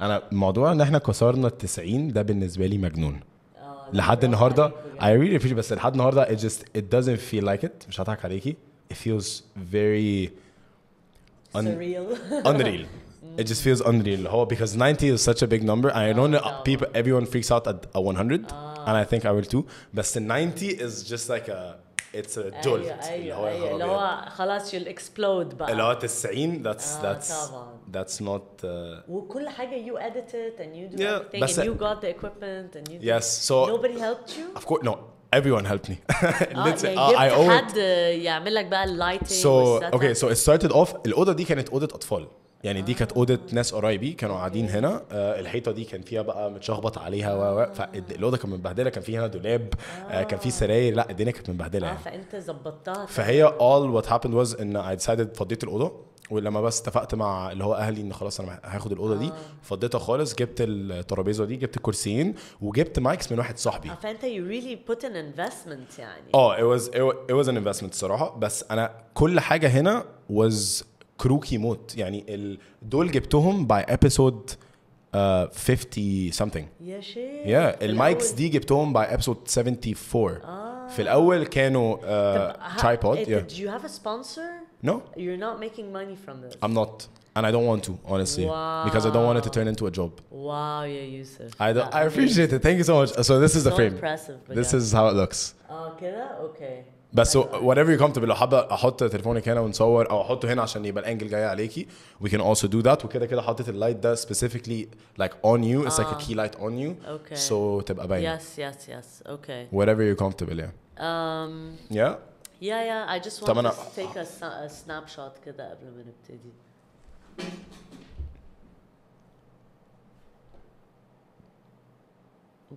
انا موضوع ان احنا كسرنا ال 90 ده بالنسبه لي مجنون لحد النهارده I really appreciate بس لحد النهارده it just it doesn't feel like it مش هضحك عليكي it feels very un surreal unreal it just feels unreal هو because 90 is such a big number and I know no. people everyone freaks out at a 100 and I think I will too بس 90 is just like a اتس جولت اللي هو اللي هو خلاص يو اكسبلود بقى اللي هو 90 ذاتس ذاتس ذاتس نوت وكل حاجه يو اديتد اند يو دو everything and you got the equipment and you yes so nobody helped you of course no everyone helped me. Literally, uh, I owe حد يعمل Yeah. بقى اللايتنج so okay so it started off الأوضة دي كانت أوضة أطفال يعني دي كانت اوضه ناس قرايبي كانوا قاعدين هنا آه الحيطه دي كان فيها بقى متشخبط عليها و و فالاوضه كانت متبهدله كان فيها دولاب آه كان في سراير لا الدنيا كانت متبهدله آه، يعني فانت ظبطتها فهي اول وات هابند واز ان اي ديسايدد فضيت الاوضه ولما بس اتفقت مع اللي هو اهلي ان خلاص انا هاخد الاوضه آه. دي فضيتها خالص جبت الترابيزه دي جبت الكرسيين وجبت مايكس من واحد صاحبي آه، فانت يو ريلي بوت ان انفستمنت يعني اه ات واز ات واز ان انفستمنت الصراحه بس انا كل حاجه هنا واز كروكي موت يعني دول جبتهم باي ابيسود uh, 50 something يا شيخ يا yeah. المايكس دي جبتهم باي ابيسود 74 آه. في الاول كانوا ترايبود uh, yeah. did you have a sponsor no you're not making money from this I'm not and I don't want to honestly wow. because I don't want it to turn into a job. Wow, yeah, Yusuf. I don't, I appreciate it. Thank you so much. So this is so the frame. Impressive. This yeah. is how it looks. okay, okay. بس وات ايفر يو كومفورتبل لو حابه احط تليفونك هنا ونصور او احطه هنا عشان يبقى الانجل جاي عليكي وي كان اولسو دو ذات وكده كده حطيت اللايت ده سبيسيفيكلي لايك اون يو اتس لايك ا كي لايت اون يو اوكي سو تبقى باينه يس يس يس اوكي وات ايفر يو كومفورتبل يا ام يا يا يا I just want to take a, a كده قبل ما نبتدي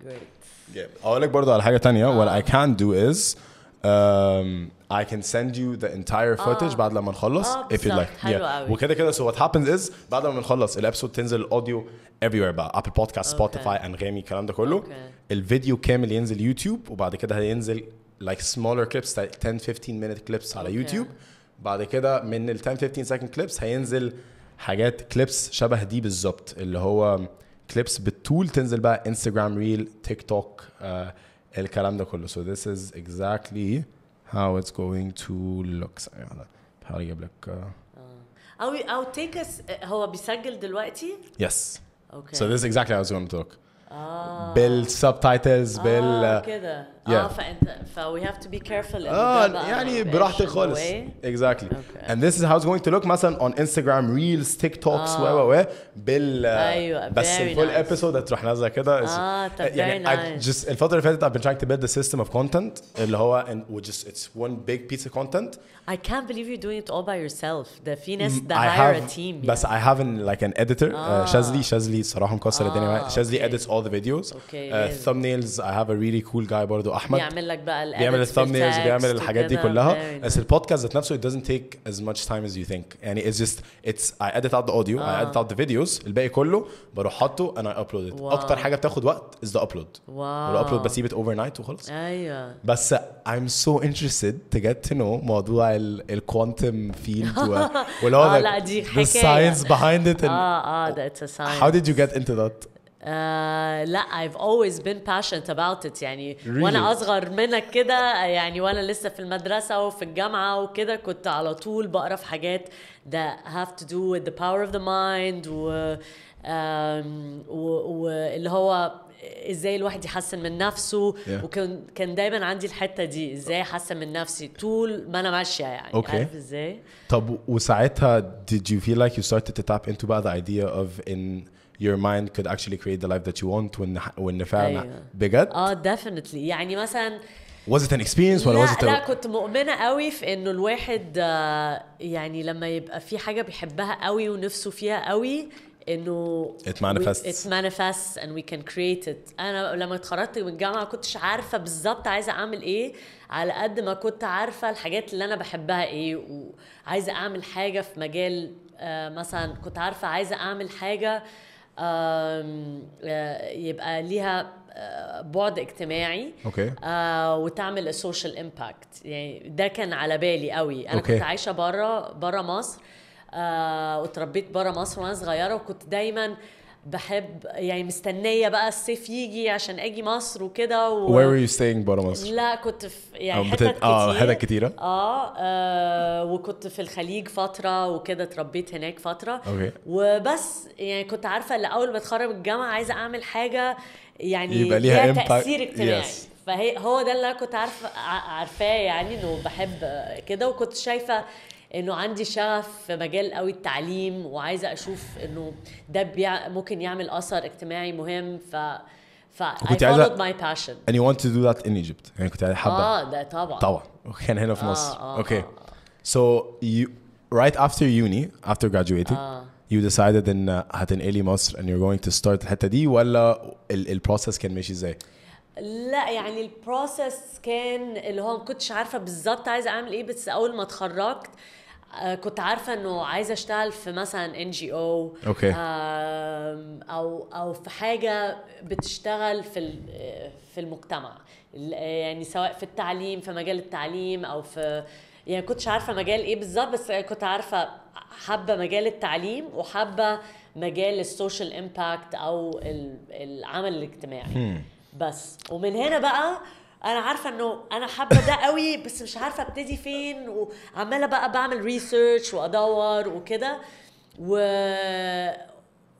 جريت Yeah. أقول لك برضه على حاجة ثانيه وات اي كان دو از Um, I can send you the entire آه. footage آه. بعد لما نخلص آه if you'd like حلو yeah. قوي. وكده كده so what happens is بعد لما نخلص الابسود تنزل الاوديو everywhere بقى ابل بودكاست سبوتيفاي انغامي الكلام ده كله okay. الفيديو كامل ينزل يوتيوب وبعد كده هينزل like smaller clips 10 15 minute clips على يوتيوب بعد كده من ال 10 15 second clips هينزل حاجات كليبس شبه دي بالظبط اللي هو كليبس بالطول تنزل بقى انستجرام ريل تيك توك آه so this is exactly how it's going to look بحاول اجيب لك او او take us هو بيسجل دلوقتي yes okay so this is exactly how it's going to look اه بالسبتايتلز بال كده yeah. اه فانت فوي هاف تو بي كيرفول اه يعني براحتك خالص exactly okay. and this is how it's going to look مثلا on Instagram reels TikToks و و و بال ايوه بس الفول ابيسود هتروح نازله كده Ah, طب يعني nice. just الفتره اللي فاتت I've been trying to build the system of content اللي هو and we just it's one big piece of content I can't believe you're doing it all by yourself The في ناس ده hire a team بس يعني. I have an, like an editor آه. uh, شاذلي ah. شاذلي صراحه مكسر الدنيا شاذلي ah، edits all the videos okay, uh, thumbnails I have a really cool guy برضه برضو احمد بيعمل لك بقى بيعمل الثامبنيلز بيعمل الحاجات دي كلها بس البودكاست ذات نفسه it doesn't take as much time as you think يعني it's just it's I edit out the audio آه. I edit out the videos الباقي كله بروح حاطه and I upload it واو. اكتر حاجه بتاخد وقت is the upload واو والابلود بسيب it overnight وخلاص ايوه بس I'm so interested to get to know موضوع الكوانتم فيلد واللي هو لا دي حكايه the science behind it اه اه ده it's a science how did you get into that آه، لا I've always been passionate about it يعني really? وانا اصغر منك كده يعني وانا لسه في المدرسه وفي الجامعه وكده كنت على طول بقرا في حاجات that have to do with the power of the mind و واللي هو ازاي الواحد يحسن من نفسه yeah. وكان كان دايما عندي الحته دي ازاي احسن من نفسي طول ما انا ماشيه يعني okay. عارف ازاي طب وساعتها did you feel like you started to tap into بقى the idea of in your mind could actually create the life that you want وان وان فعلا أيوة. بجد اه definitely يعني مثلا was it an experience ولا was it a... لا كنت مؤمنة قوي في انه الواحد آه، يعني لما يبقى في حاجة بيحبها قوي ونفسه فيها قوي انه it manifests it manifests and we can create it انا لما اتخرجت من الجامعه كنتش عارفه بالظبط عايزه اعمل ايه على قد ما كنت عارفه الحاجات اللي انا بحبها ايه وعايزه اعمل حاجه في مجال آه، مثلا كنت عارفه عايزه اعمل حاجه آه، يبقى ليها آه، بعد اجتماعي اوكي آه وتعمل السوشيال امباكت يعني ده كان على بالي قوي انا أوكي. كنت عايشه بره بره مصر آه وتربيت بره مصر وانا صغيره وكنت دايما بحب يعني مستنيه بقى الصيف يجي عشان اجي مصر وكده و... Where were you staying برا مصر؟ لا كنت في يعني حتت آه، كتير اه حتت كتيرة آه, اه وكنت في الخليج فترة وكده اتربيت هناك فترة اوكي okay. وبس يعني كنت عارفة ان اول ما اتخرج من الجامعة عايزة اعمل حاجة يعني يبقى ليها امباكت تأثير اجتماعي yes. فهي هو ده اللي انا كنت عارفه عارفاه يعني انه بحب كده وكنت شايفه انه عندي شغف في مجال قوي التعليم وعايزه اشوف انه ده بيع ممكن يعمل اثر اجتماعي مهم ف ف I followed my passion and you want to do that in Egypt يعني كنت عايزة حابة اه ده طبعا طبعا انا هنا في آه مصر آه اوكي آه. okay. so you right after uni after graduating آه. you decided ان هتنقلي مصر and you're going to start الحتة دي ولا البروسس كان ماشي ازاي؟ لا يعني البروسيس كان اللي هو ما كنتش عارفه بالظبط عايزه اعمل ايه بس اول ما اتخرجت آه، كنت عارفه انه عايزه اشتغل في مثلا ان جي او اوكي او او في حاجه بتشتغل في في المجتمع يعني سواء في التعليم في مجال التعليم او في يعني كنتش عارفه مجال ايه بالظبط بس كنت عارفه حابه مجال التعليم وحابه مجال السوشيال امباكت او العمل الاجتماعي بس ومن هنا بقى انا عارفه انه انا حابه ده قوي بس مش عارفه ابتدي فين وعماله بقى بعمل ريسيرش وادور وكده و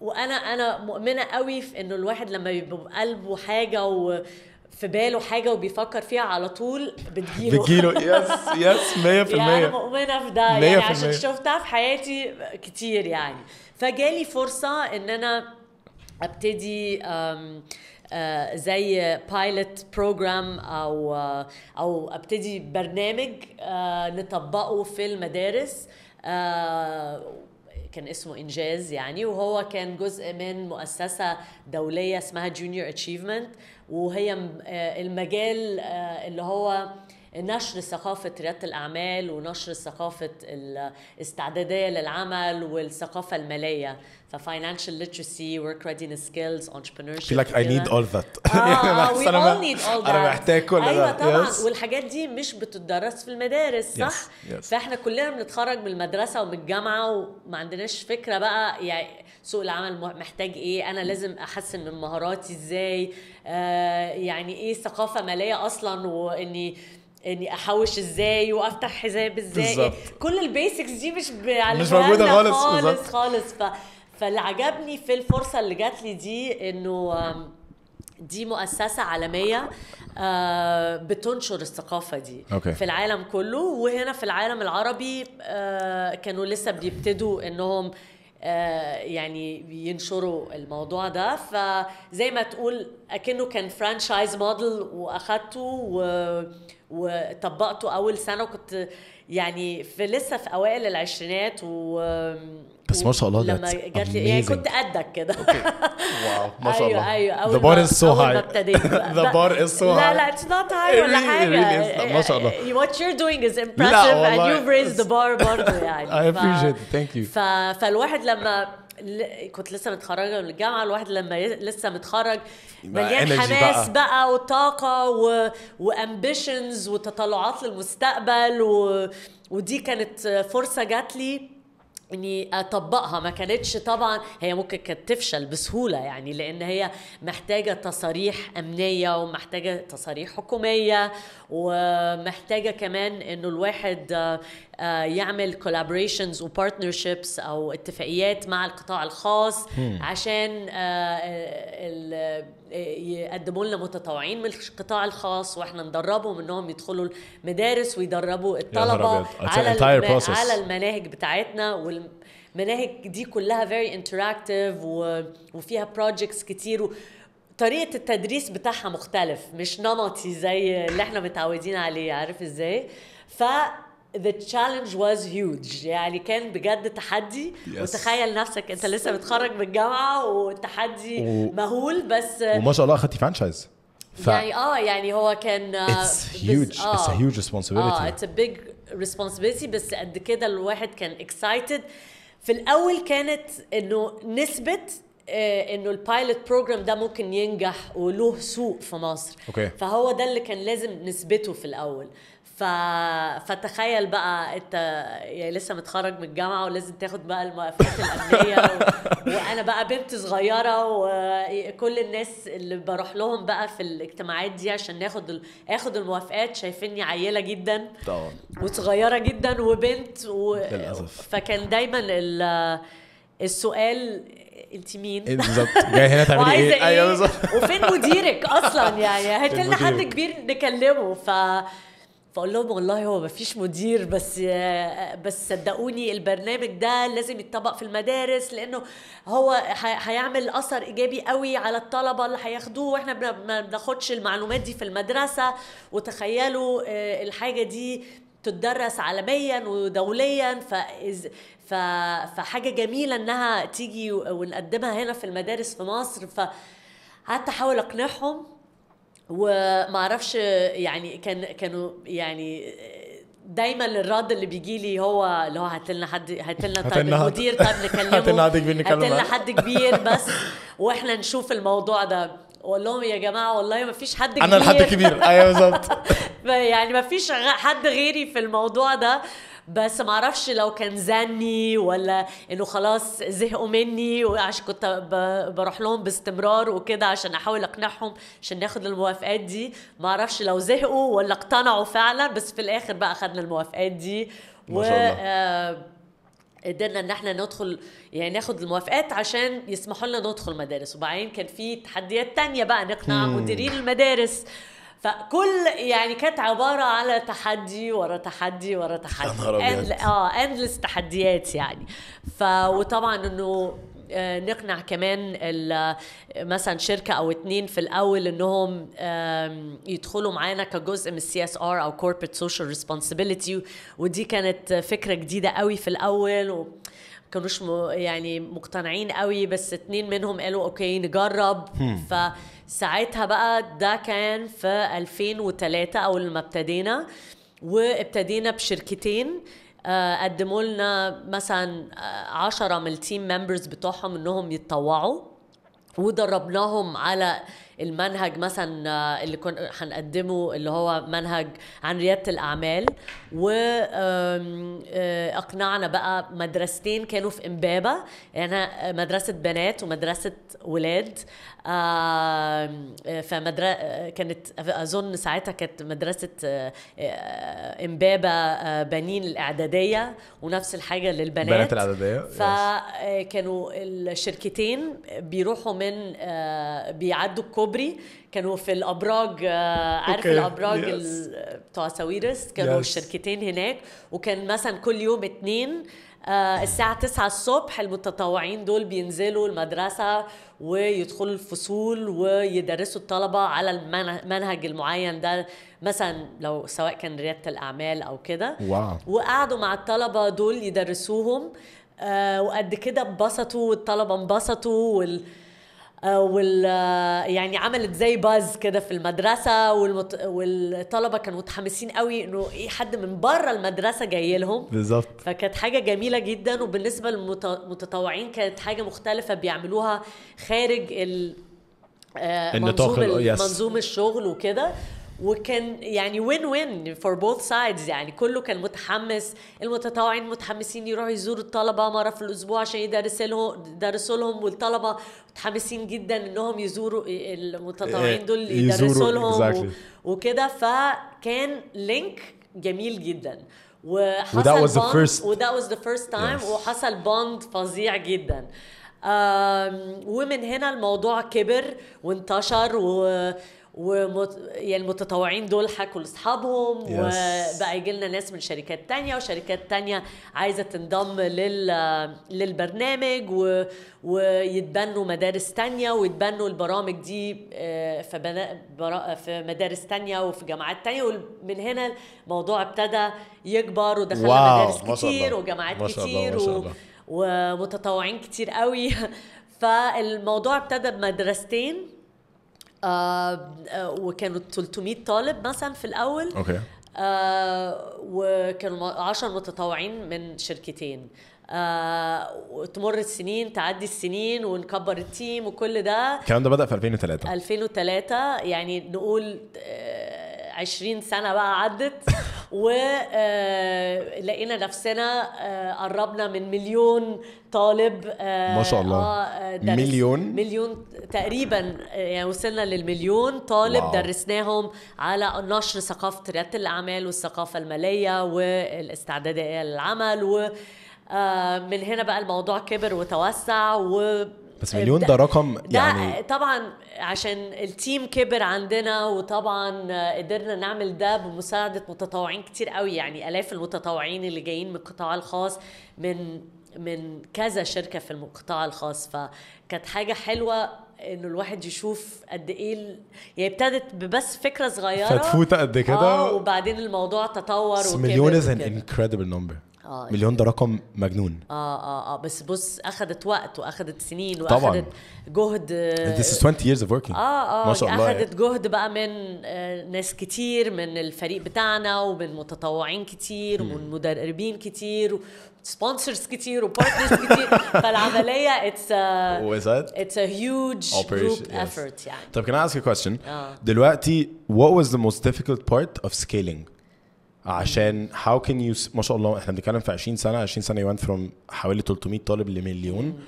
وانا انا مؤمنه قوي في انه الواحد لما بيبقى بقلبه حاجه و في باله حاجه وبيفكر فيها على طول بتجيله بتجيله يس يس 100% يعني انا مؤمنه في ده يعني عشان شفتها في حياتي كتير يعني فجالي فرصه ان انا ابتدي آه، زي بايلوت بروجرام او آه، او ابتدي برنامج آه، نطبقه في المدارس كان اسمه انجاز يعني وهو كان جزء من مؤسسه دوليه اسمها جونيور اتشيفمنت وهي المجال اللي هو نشر ثقافة ريادة الأعمال ونشر ثقافة الاستعدادية للعمل والثقافة المالية financial literacy work readiness skills entrepreneurship feel like I need all that آه we all need all that أنا محتاج كل ده أيوة طبعا yes. والحاجات دي مش بتدرس في المدارس صح؟ yes. Yes. فاحنا كلنا بنتخرج من المدرسة ومن الجامعة وما عندناش فكرة بقى يعني سوق العمل محتاج ايه انا لازم احسن من مهاراتي ازاي آه يعني ايه ثقافه ماليه اصلا واني اني احوش ازاي وافتح حساب ازاي بالزبط. كل البيسكس دي مش مش موجوده خالص خالص بالزبط. خالص ف... فاللي عجبني في الفرصه اللي جات لي دي انه دي مؤسسة عالمية آه، بتنشر الثقافة دي أوكي. في العالم كله وهنا في العالم العربي آه، كانوا لسه بيبتدوا انهم آه، يعني بينشروا الموضوع ده فزي ما تقول اكنه كان فرانشايز موديل واخدته وطبقته اول سنه وكنت يعني في لسه في اوائل العشرينات و بس ما شاء الله لما جات لي يعني كنت قدك كده واو أيوة، أيوة. ما شاء الله ايوه ايوه ذا بار از سو هاي ذا بار از سو هاي لا لا اتس نوت هاي ولا حاجه ما شاء الله وات يو دوينج از امبرسيف اند يو ريز ذا بار برضه يعني اي ابريشيت ثانك يو فالواحد لما كنت لسه متخرجه من الجامعه الواحد لما لسه متخرج مليان حماس بقى, بقى وطاقه و... وامبيشنز وتطلعات للمستقبل و... ودي كانت فرصه جات لي اني اطبقها ما كانتش طبعا هي ممكن كانت تفشل بسهوله يعني لان هي محتاجه تصاريح امنيه ومحتاجه تصاريح حكوميه ومحتاجه كمان انه الواحد آه، يعمل كولابريشنز وبارتنرشيبس او اتفاقيات مع القطاع الخاص عشان آه، آه، يقدموا لنا متطوعين من القطاع الخاص واحنا ندربهم انهم يدخلوا المدارس ويدربوا الطلبه على على المناهج بتاعتنا وال مناهج دي كلها فيري انتراكتيف وفيها بروجيكتس كتير طريقه التدريس بتاعها مختلف مش نمطي زي اللي احنا متعودين عليه عارف ازاي ف ذا تشالنج واز هيوج يعني كان بجد تحدي yes. وتخيل نفسك انت لسه متخرج من الجامعه والتحدي و... مهول بس وما شاء الله اخذتي فرانشايز ف... يعني اه يعني هو كان اتس هيوج اتس هيوج ريسبونسبيلتي اه اتس بيج ريسبونسبيلتي بس قد كده الواحد كان اكسايتد في الاول كانت انه نسبه آه، انه البايلوت بروجرام ده ممكن ينجح وله سوق في مصر okay. فهو ده اللي كان لازم نسبته في الاول فتخيل بقى انت يعني لسه متخرج من الجامعه ولازم تاخد بقى الموافقات الامنيه و... وانا بقى بنت صغيره وكل الناس اللي بروح لهم بقى في الاجتماعات دي عشان ناخد ال... اخد الموافقات شايفيني عيله جدا طبعا وصغيره جدا وبنت و... للاسف فكان دايما ال... السؤال انت مين إيه بالظبط جاي هنا تعملي ايه, إيه؟ ايوه إيه؟ بالظبط وفين مديرك اصلا يعني هات لنا حد كبير نكلمه ف فاقول لهم والله هو ما فيش مدير بس بس صدقوني البرنامج ده لازم يتطبق في المدارس لانه هو هيعمل اثر ايجابي قوي على الطلبه اللي هياخدوه واحنا ما بناخدش المعلومات دي في المدرسه وتخيلوا آه، الحاجه دي تدرس عالميا ودوليا فإز ف... فحاجه جميله انها تيجي ونقدمها هنا في المدارس في مصر ف احاول اقنعهم وما اعرفش يعني كان كانوا يعني دايما الرد اللي بيجي لي هو اللي هو هات لنا حد هات لنا طيب المدير طيب نكلمه هات لنا حد كبير نكلمه هات لنا حد كبير بس واحنا نشوف الموضوع ده واقول لهم يا جماعه والله ما فيش حد كبير انا الحد الكبير ايوه بالظبط يعني ما فيش حد غيري في الموضوع ده بس ما اعرفش لو كان زني ولا انه خلاص زهقوا مني وعشان كنت بروح لهم باستمرار وكده عشان احاول اقنعهم عشان ناخد الموافقات دي ما اعرفش لو زهقوا ولا اقتنعوا فعلا بس في الاخر بقى اخذنا الموافقات دي و... آه، قدرنا ان احنا ندخل يعني ناخد الموافقات عشان يسمحوا لنا ندخل مدارس وبعدين كان في تحديات تانية بقى نقنع مديرين المدارس فكل يعني كانت عباره على تحدي ورا تحدي ورا تحدي أندل... اه اندلس تحديات يعني ف وطبعا انه آه، نقنع كمان مثلا شركه او اتنين في الاول انهم يدخلوا معانا كجزء من السي اس ار او كوربريت سوشيال ريسبونسبيلتي ودي كانت فكره جديده قوي في الاول و... كانوش يعني مقتنعين قوي بس اتنين منهم قالوا اوكي نجرب ف ساعتها بقى ده كان في 2003 اول ما ابتدينا وابتدينا بشركتين آه، قدموا لنا مثلا 10 آه، من التيم ممبرز بتوعهم انهم يتطوعوا ودربناهم على المنهج مثلا آه، اللي كنا هنقدمه اللي هو منهج عن رياده الاعمال واقنعنا آه، بقى مدرستين كانوا في امبابه يعني آه، مدرسه بنات ومدرسه ولاد فمدرسة كانت اظن ساعتها كانت مدرسه امبابه بنين الاعداديه ونفس الحاجه للبنات بنات الاعداديه فكانوا الشركتين بيروحوا من بيعدوا الكوب كوبري كانوا في الابراج آه، عارف okay. الابراج yes. بتوع ساويرس كانوا yes. الشركتين هناك وكان مثلا كل يوم اتنين آه، الساعة 9 الصبح المتطوعين دول بينزلوا المدرسة ويدخلوا الفصول ويدرسوا الطلبة على المنهج المعين ده مثلا لو سواء كان ريادة الأعمال أو كده wow. وقعدوا مع الطلبة دول يدرسوهم آه، وقد كده انبسطوا والطلبة انبسطوا وال... آه، وال آه، يعني عملت زي باز كده في المدرسه والمت... والطلبه كانوا متحمسين قوي انه ايه حد من بره المدرسه جاي لهم بالظبط فكانت حاجه جميله جدا وبالنسبه للمتطوعين كانت حاجه مختلفه بيعملوها خارج ال... آه، منظوم منظوم الشغل وكده وكان يعني وين وين فور بوث سايدز يعني كله كان متحمس المتطوعين متحمسين يروحوا يزوروا الطلبه مره في الاسبوع عشان يدرسوا لهم يدرسوا لهم والطلبه متحمسين جدا انهم يزوروا المتطوعين إيه، دول يدرسوا لهم وكده فكان لينك جميل جدا وحصل وده وده was the first time وحصل بوند فظيع جدا ومن هنا الموضوع كبر وانتشر و ومت... يعني المتطوعين دول حكوا لاصحابهم yes. وبقى يجي لنا ناس من شركات تانية وشركات تانية عايزة تنضم لل... للبرنامج و... ويتبنوا مدارس تانية ويتبنوا البرامج دي آه، في, بنا... برا... في مدارس تانية وفي جامعات تانية ومن هنا الموضوع ابتدى يكبر ودخلنا wow. مدارس كتير وجامعات كتير و... ومتطوعين كتير قوي فالموضوع ابتدى بمدرستين آه، آه، وكانوا 300 طالب مثلا في الاول اوكي آه وكانوا 10 متطوعين من شركتين آه تمر السنين تعدي السنين ونكبر التيم وكل ده الكلام ده بدا في 2003 2003 يعني نقول آه 20 سنه بقى عدت ولقينا آه، نفسنا آه، قربنا من مليون طالب آه، ما شاء الله مليون مليون تقريبا يعني وصلنا للمليون طالب واو. درسناهم على نشر ثقافه رياده الاعمال والثقافه الماليه والاستعداديه للعمل و من هنا بقى الموضوع كبر وتوسع و بس مليون ده, ده رقم يعني ده طبعا عشان التيم كبر عندنا وطبعا قدرنا نعمل ده بمساعده متطوعين كتير قوي يعني الاف المتطوعين اللي جايين من القطاع الخاص من من كذا شركه في القطاع الخاص فكانت حاجه حلوه انه الواحد يشوف قد ايه ال... يعني ابتدت ببس فكره صغيره فتفوت قد كده آه وبعدين الموضوع تطور وكده مليون از ان انكريدبل نمبر آه مليون ده يعني رقم مجنون اه اه اه بس بص اخذت وقت واخذت سنين واخذت طبعا. جهد This is 20 years of working اه اه ما شاء الله اخذت يعني. جهد بقى من آه، ناس كتير من الفريق بتاعنا ومن متطوعين كتير hmm. ومن مدربين كتير سبونسرز كتير وبارتنرز كتير فالعمليه اتس اتس ا هيوج جروب ايفورت يعني طب كان I ask آه. دلوقتي what was the most difficult part of scaling؟ عشان هاو كان يو ما شاء الله احنا بنتكلم في 20 سنه 20 سنه يو فروم حوالي 300 طالب لمليون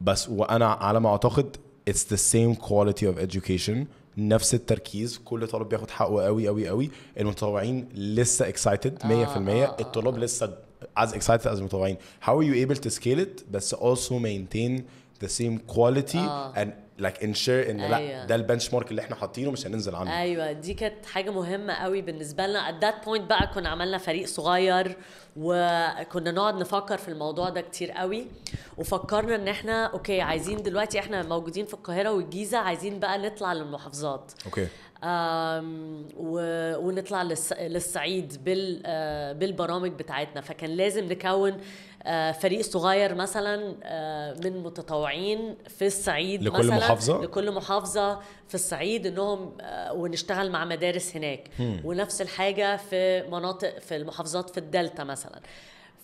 بس وانا على ما اعتقد اتس ذا سيم كواليتي اوف education نفس التركيز كل طالب بياخد حقه قوي قوي قوي المتطوعين لسه اكسايتد آه، 100% آه، آه، الطلاب لسه as excited as المتطوعين how are you able to scale it بس also maintain the same quality آه. and لايك انشير ان لا أيوة. ده البنش مارك اللي احنا حاطينه مش هننزل عنه ايوه دي كانت حاجه مهمه قوي بالنسبه لنا ات ذات بوينت بقى كنا عملنا فريق صغير وكنا نقعد نفكر في الموضوع ده كتير قوي وفكرنا ان احنا اوكي عايزين دلوقتي احنا موجودين في القاهره والجيزه عايزين بقى نطلع للمحافظات اوكي و... ونطلع للصعيد بال... آه، بالبرامج بتاعتنا فكان لازم نكون آه، فريق صغير مثلا آه، من متطوعين في الصعيد لكل مثلا محافظة؟ لكل محافظة في الصعيد انهم آه، ونشتغل مع مدارس هناك م. ونفس الحاجة في مناطق في المحافظات في الدلتا مثلا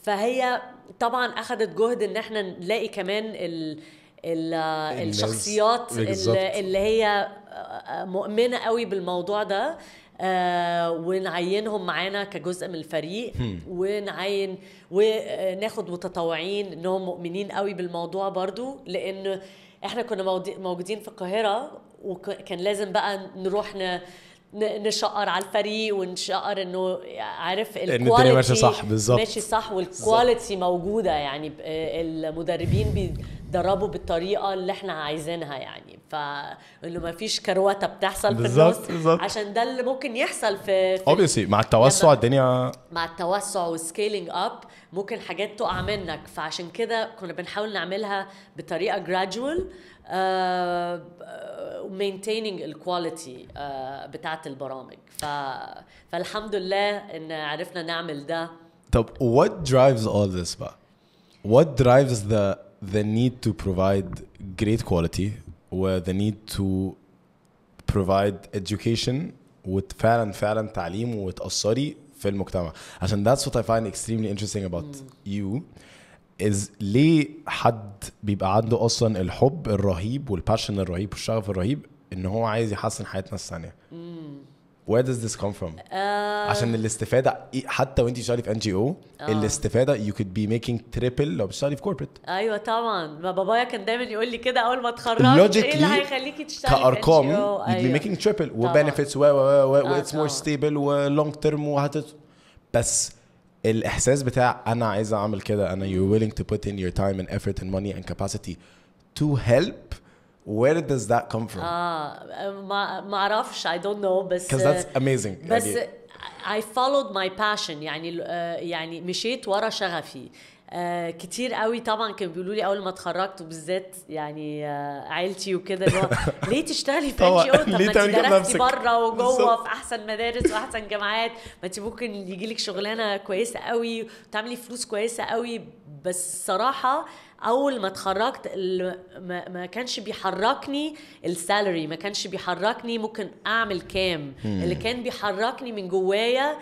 فهي طبعا اخذت جهد ان احنا نلاقي كمان ال الشخصيات اللي هي مؤمنه قوي بالموضوع ده آه، ونعينهم معانا كجزء من الفريق ونعين وناخد متطوعين انهم مؤمنين قوي بالموضوع برضو لان احنا كنا موجودين في القاهره وكان لازم بقى نروح ن... نشقر على الفريق ونشقر انه عارف الكواليتي ماشي صح بالظبط ماشي صح والكواليتي موجوده يعني المدربين بيدربوا بالطريقه اللي احنا عايزينها يعني فانه ما فيش كروته بتحصل بالزبط. في النص عشان ده اللي ممكن يحصل في, في اوبسي مع التوسع الدنيا مع التوسع والسكيلينج اب ممكن حاجات تقع منك فعشان كده كنا بنحاول نعملها بطريقه جراجوال Uh, maintaining الكواليتي uh, بتاعت البرامج ف... فالحمد لله ان عرفنا نعمل ده طب what drives all this بقى what drives the the need to provide great quality where the need to provide education وفعلا فعلا تعليم وتأثري في المجتمع عشان that's what I find extremely interesting about mm. you از ليه حد بيبقى عنده اصلا الحب الرهيب والباشن الرهيب والشغف الرهيب ان هو عايز يحسن حياتنا الثانيه وير does this come from؟ uh, عشان الاستفاده إيه، حتى وانت بتشتغلي في ان جي او الاستفاده يو كود بي ميكينج تريبل لو بتشتغلي في كوربريت ايوه طبعا ما بابايا كان دايما يقول لي كده اول ما اتخرجت ايه اللي هيخليكي تشتغلي كارقام يو بي ميكينج تريبل وبنفيتس و و و و مور ستيبل ولونج تيرم وهتت بس الاحساس بتاع انا عايز اعمل كده انا you're willing to put in your time and effort and money and capacity to help where does that come from؟ اه ما ما اعرفش I don't know بس because that's amazing بس يعني I followed my passion يعني يعني مشيت ورا شغفي آه كتير قوي طبعا كانوا بيقولوا لي اول ما اتخرجت وبالذات يعني آه عيلتي وكده اللي هو ليه تشتغلي في ان جي او طب ما انت درستي بره وجوه في احسن مدارس واحسن جامعات ما انت ممكن يجي لك شغلانه كويسه قوي وتعملي فلوس كويسه قوي بس صراحه اول ما اتخرجت ما كانش بيحركني السالري ما كانش بيحركني ممكن اعمل كام اللي كان بيحركني من جوايا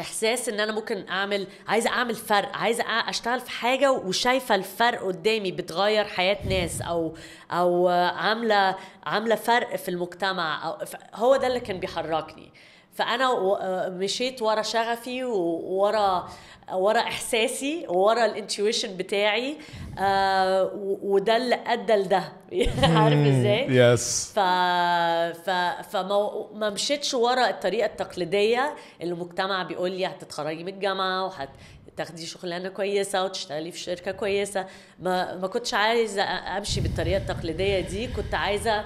احساس ان انا ممكن اعمل عايزه اعمل فرق عايزه اشتغل في حاجه وشايفه الفرق قدامي بتغير حياه ناس او او عامله عامله فرق في المجتمع أو هو ده اللي كان بيحركني فانا آه، مشيت ورا شغفي وورا ورا احساسي ورا الانتويشن بتاعي آه وده اللي ادى لده عارف ازاي يس ف ف فما مشيتش ورا الطريقه التقليديه اللي المجتمع بيقول لي هتتخرجي من الجامعه وهت تاخدي شغلانه كويسه وتشتغلي في شركه كويسه ما ما كنتش عايزه امشي بالطريقه التقليديه دي كنت عايزه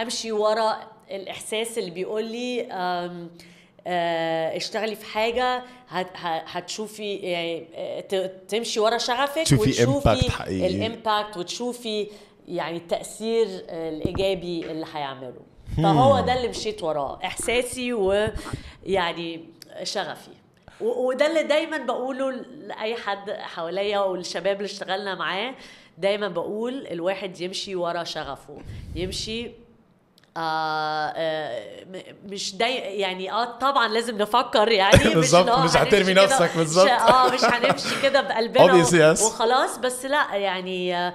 امشي ورا الاحساس اللي بيقول لي آه، اشتغلي في حاجه هتشوفي يعني آه، تمشي ورا شغفك شوفي وتشوفي الامباكت وتشوفي يعني التاثير الايجابي اللي هيعمله فهو ده اللي مشيت وراه احساسي ويعني شغفي وده اللي دايما بقوله لاي حد حواليا والشباب اللي اشتغلنا معاه دايما بقول الواحد يمشي ورا شغفه يمشي آه، آه، مش داي يعني اه طبعا لازم نفكر يعني بالظبط مش هترمي نفسك بالظبط اه مش هنمشي كده بقلبنا وخلاص بس لا يعني آه،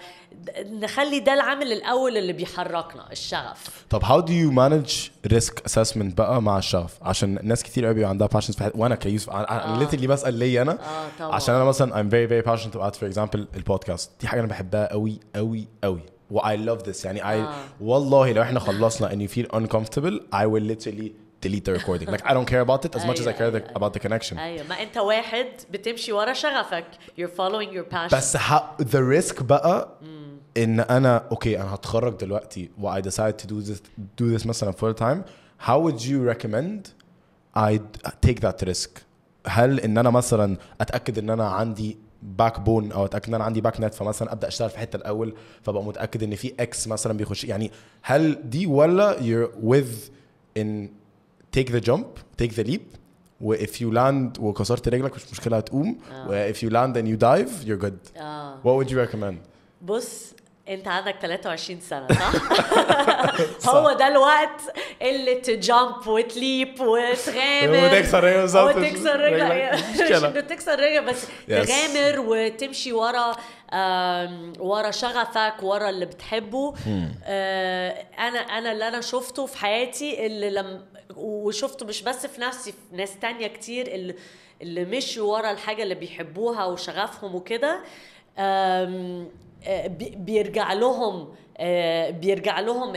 نخلي ده العامل الاول اللي بيحركنا الشغف طب هاو دو يو مانج ريسك اسسمنت بقى مع الشغف عشان ناس كتير قوي بيبقى عندها باشنز في وانا كيوسف انا ليتلي بسال ليا انا آه طبعا. عشان انا مثلا ام فيري فيري باشنت about فور اكزامبل البودكاست دي حاجه انا بحبها قوي قوي قوي I love this يعني I والله ah. لو احنا خلصنا and you feel uncomfortable I will literally delete the recording like I don't care about it as much as I care the, about the connection ايوه ما انت واحد بتمشي ورا شغفك you're following your passion بس the risk بقى ان انا اوكي okay, انا هتخرج دلوقتي و I decided to do this do this مثلا full time how would you recommend I take that risk هل ان انا مثلا اتاكد ان انا عندي باك بون او اتاكد ان انا عندي باك نت فمثلا ابدا اشتغل في الحته الاول فبقى متاكد ان في اكس مثلا بيخش يعني هل دي ولا يور وذ ان تيك ذا جامب تيك ذا ليب واف يو لاند وكسرت رجلك مش مشكله هتقوم آه. واف يو لاند اند يو دايف يور جود وات وود يو ريكومند بص انت عندك 23 سنه صح؟, صح. هو ده الوقت اللي تجامب وتليب وتغامر وتكسر رجلك بالظبط وتكسر رجلك مش انه تكسر رجلك بس تغامر وتمشي ورا ورا شغفك ورا اللي بتحبه hmm. آه، انا انا اللي انا شفته في حياتي اللي لم وشفته مش بس في نفسي في ناس تانية كتير اللي اللي مشوا ورا الحاجه اللي بيحبوها وشغفهم وكده آه، بيرجع لهم آه، بيرجع لهم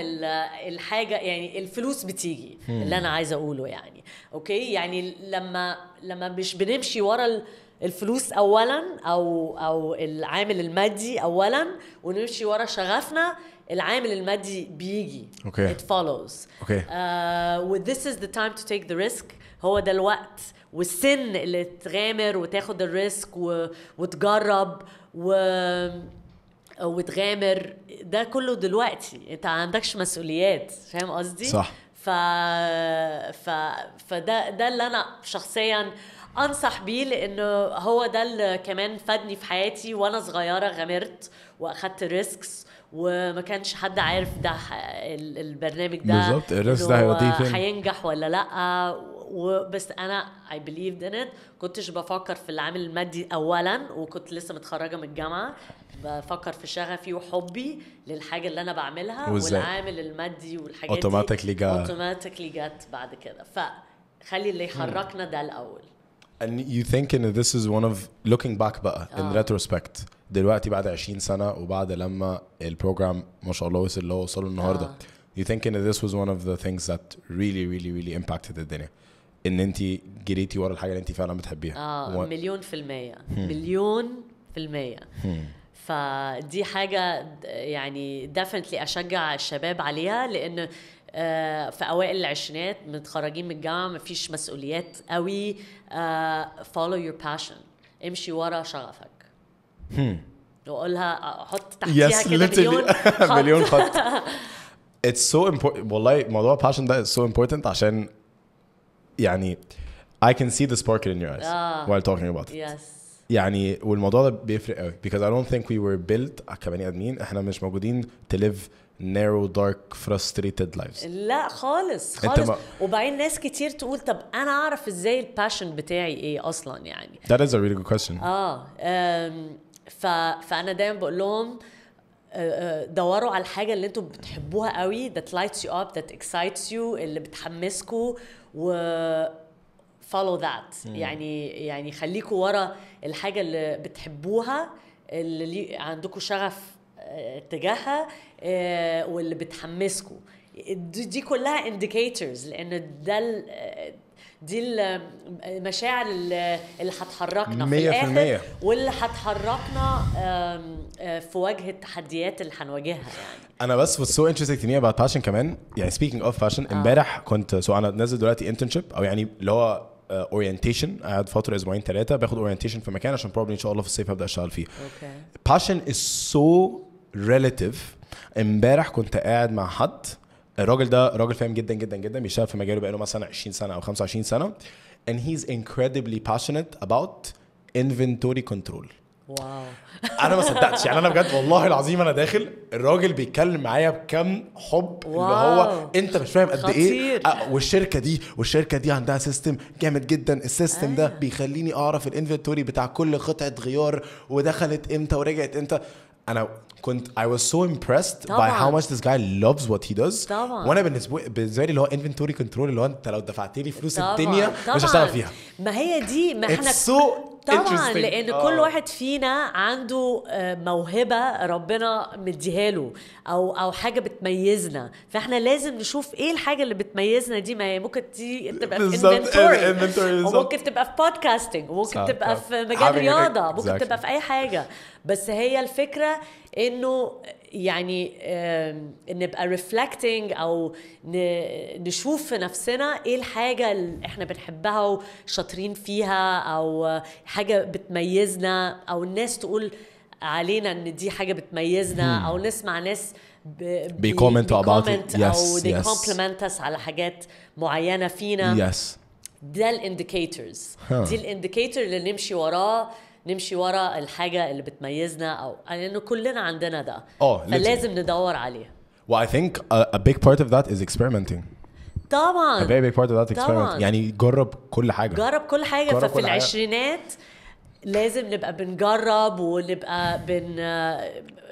الحاجه يعني الفلوس بتيجي اللي انا عايزه اقوله يعني اوكي يعني لما لما مش بنمشي ورا الفلوس اولا او او العامل المادي اولا ونمشي ورا شغفنا العامل المادي بيجي okay. it follows okay. uh, آه، this is the time to take the risk هو ده الوقت والسن اللي تغامر وتاخد الريسك و... وتجرب و وتغامر ده كله دلوقتي انت ما عندكش مسؤوليات فاهم قصدي صح ف... ف... فده ده اللي انا شخصيا انصح بيه لانه هو ده اللي كمان فادني في حياتي وانا صغيره غامرت واخدت ريسكس وما كانش حد عارف ده البرنامج ده بالظبط الريسك ده هينجح ولا لا وبس انا اي بليفد ان ات كنتش بفكر في العامل المادي اولا وكنت لسه متخرجه من الجامعه بفكر في شغفي وحبي للحاجه اللي انا بعملها وزي. والعامل المادي والحاجات دي اوتوماتيكلي جت اوتوماتيكلي جت بعد كده فخلي اللي يحركنا ده الاول and you think ان this is one of looking back بقى آه. in retrospect دلوقتي بعد 20 سنه وبعد لما البروجرام ما شاء الله وصل اللي هو وصله النهارده آه. you think ان this was one of the things that really really really impacted الدنيا ان انت جريتي ورا الحاجه اللي انت فعلا بتحبيها اه و... مليون في المية hmm. مليون في المية hmm. فدي حاجة يعني ديفنتلي أشجع الشباب عليها لأن آه، في اوائل العشرينات متخرجين من الجامعه مفيش مسؤوليات قوي فولو يور باشن امشي ورا شغفك واقولها حط تحتيها كده مليون مليون خط اتس سو امبورتنت والله موضوع باشن ده اتس سو امبورتنت عشان يعني I can see the sparkle in your eyes uh, while talking about it. Yes. يعني والموضوع ده بيفرق قوي because I don't think we were built كبني ادمين احنا مش موجودين to live narrow dark frustrated lives لا خالص خالص ما... وبعدين ناس كتير تقول طب انا اعرف ازاي الباشن بتاعي ايه اصلا يعني that is a really good question اه ف... فانا دايما بقول لهم آه، آه، دوروا على الحاجة اللي انتوا بتحبوها قوي that lights you up that excites you اللي بتحمسكوا و فولو ذات يعني يعني خليكوا ورا الحاجه اللي بتحبوها اللي عندكم شغف اتجاهها آه، آه، واللي بتحمسكم دي كلها انديكيتورز لان ده آه، دي المشاعر اللي هتحركنا في الاخر واللي هتحركنا في وجه التحديات اللي هنواجهها يعني انا بس was so interesting to me about fashion كمان يعني speaking of fashion امبارح كنت سو انا نازل دلوقتي internship او يعني اللي هو اورينتيشن آه، قاعد فتره اسبوعين ثلاثه باخد اورينتيشن في مكان عشان بروبلي ان شاء الله في الصيف هبدا اشتغل فيه اوكي باشن از سو ريليتيف امبارح كنت قاعد مع حد الراجل ده راجل فاهم جدا جدا جدا بيشتغل في مجاله بقاله مثلا 20 سنه او 25 سنه and he's incredibly passionate about inventory control واو انا ما صدقتش يعني انا بجد والله العظيم انا داخل الراجل بيتكلم معايا بكم حب واو. اللي هو انت مش فاهم قد ايه آه، والشركه دي والشركه دي عندها سيستم جامد جدا السيستم آه. ده أيوة. بيخليني اعرف الانفنتوري بتاع كل قطعه غيار ودخلت امتى ورجعت امتى انا كنت I was so impressed طبعا. by how much this guy loves what he does طبعا. وانا بالنسبه بالنسبه لي اللي هو inventory control اللي هو انت لو دفعت لي فلوس طبعا. الدنيا طبعا. مش هشتغل فيها ما هي دي ما احنا It's so طبعا لان آه. كل واحد فينا عنده آه، موهبه ربنا مديها له او او حاجه بتميزنا فاحنا لازم نشوف ايه الحاجه اللي بتميزنا دي ما هي ممكن دي تبقى في انفنتوري وممكن تبقى في بودكاستنج وممكن تبقى في مجال رياضه ممكن تبقى في اي حاجه بس هي الفكره انه يعني نبقى ريفلكتنج او نشوف في نفسنا ايه الحاجه اللي احنا بنحبها وشاطرين فيها او حاجه بتميزنا او الناس تقول علينا ان دي حاجه بتميزنا hmm. او نسمع ناس بيكومنت about it او دي yes. compliment على حاجات معينه فينا yes. ده الانديكيتورز دي الانديكيتور اللي نمشي وراه نمشي ورا الحاجه اللي بتميزنا او يعني لانه كلنا عندنا ده oh, فلازم ندور عليه واي ثينك a big part of that is experimenting طبعا a very big part of that experiment يعني جرب كل حاجه جرب كل حاجه جرب ففي العشرينات لازم نبقى بنجرب ونبقى بن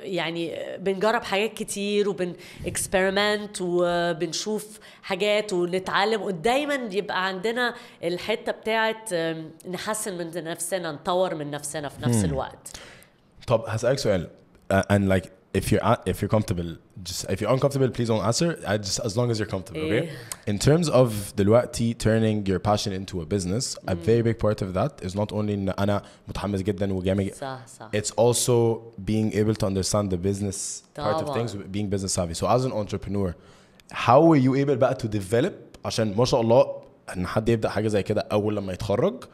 يعني بنجرب حاجات كتير وبنكسبيرمنت وبنشوف حاجات ونتعلم ودايما يبقى عندنا الحته بتاعت نحسن من نفسنا نطور من نفسنا في نفس الوقت طب هسالك سؤال and like if you're uh, if you're comfortable, just if you're uncomfortable, please don't answer. I just as long as you're comfortable, okay? Eh. In terms of the loyalty, turning your passion into a business, a mm. very big part of that is not only ان انا متحمس جدا وجامد It's also being able to understand the business part of things, being business savvy. So as an entrepreneur, how were you able بقى to develop عشان ما شاء الله ان حد يبدا حاجه زي كده اول لما يتخرج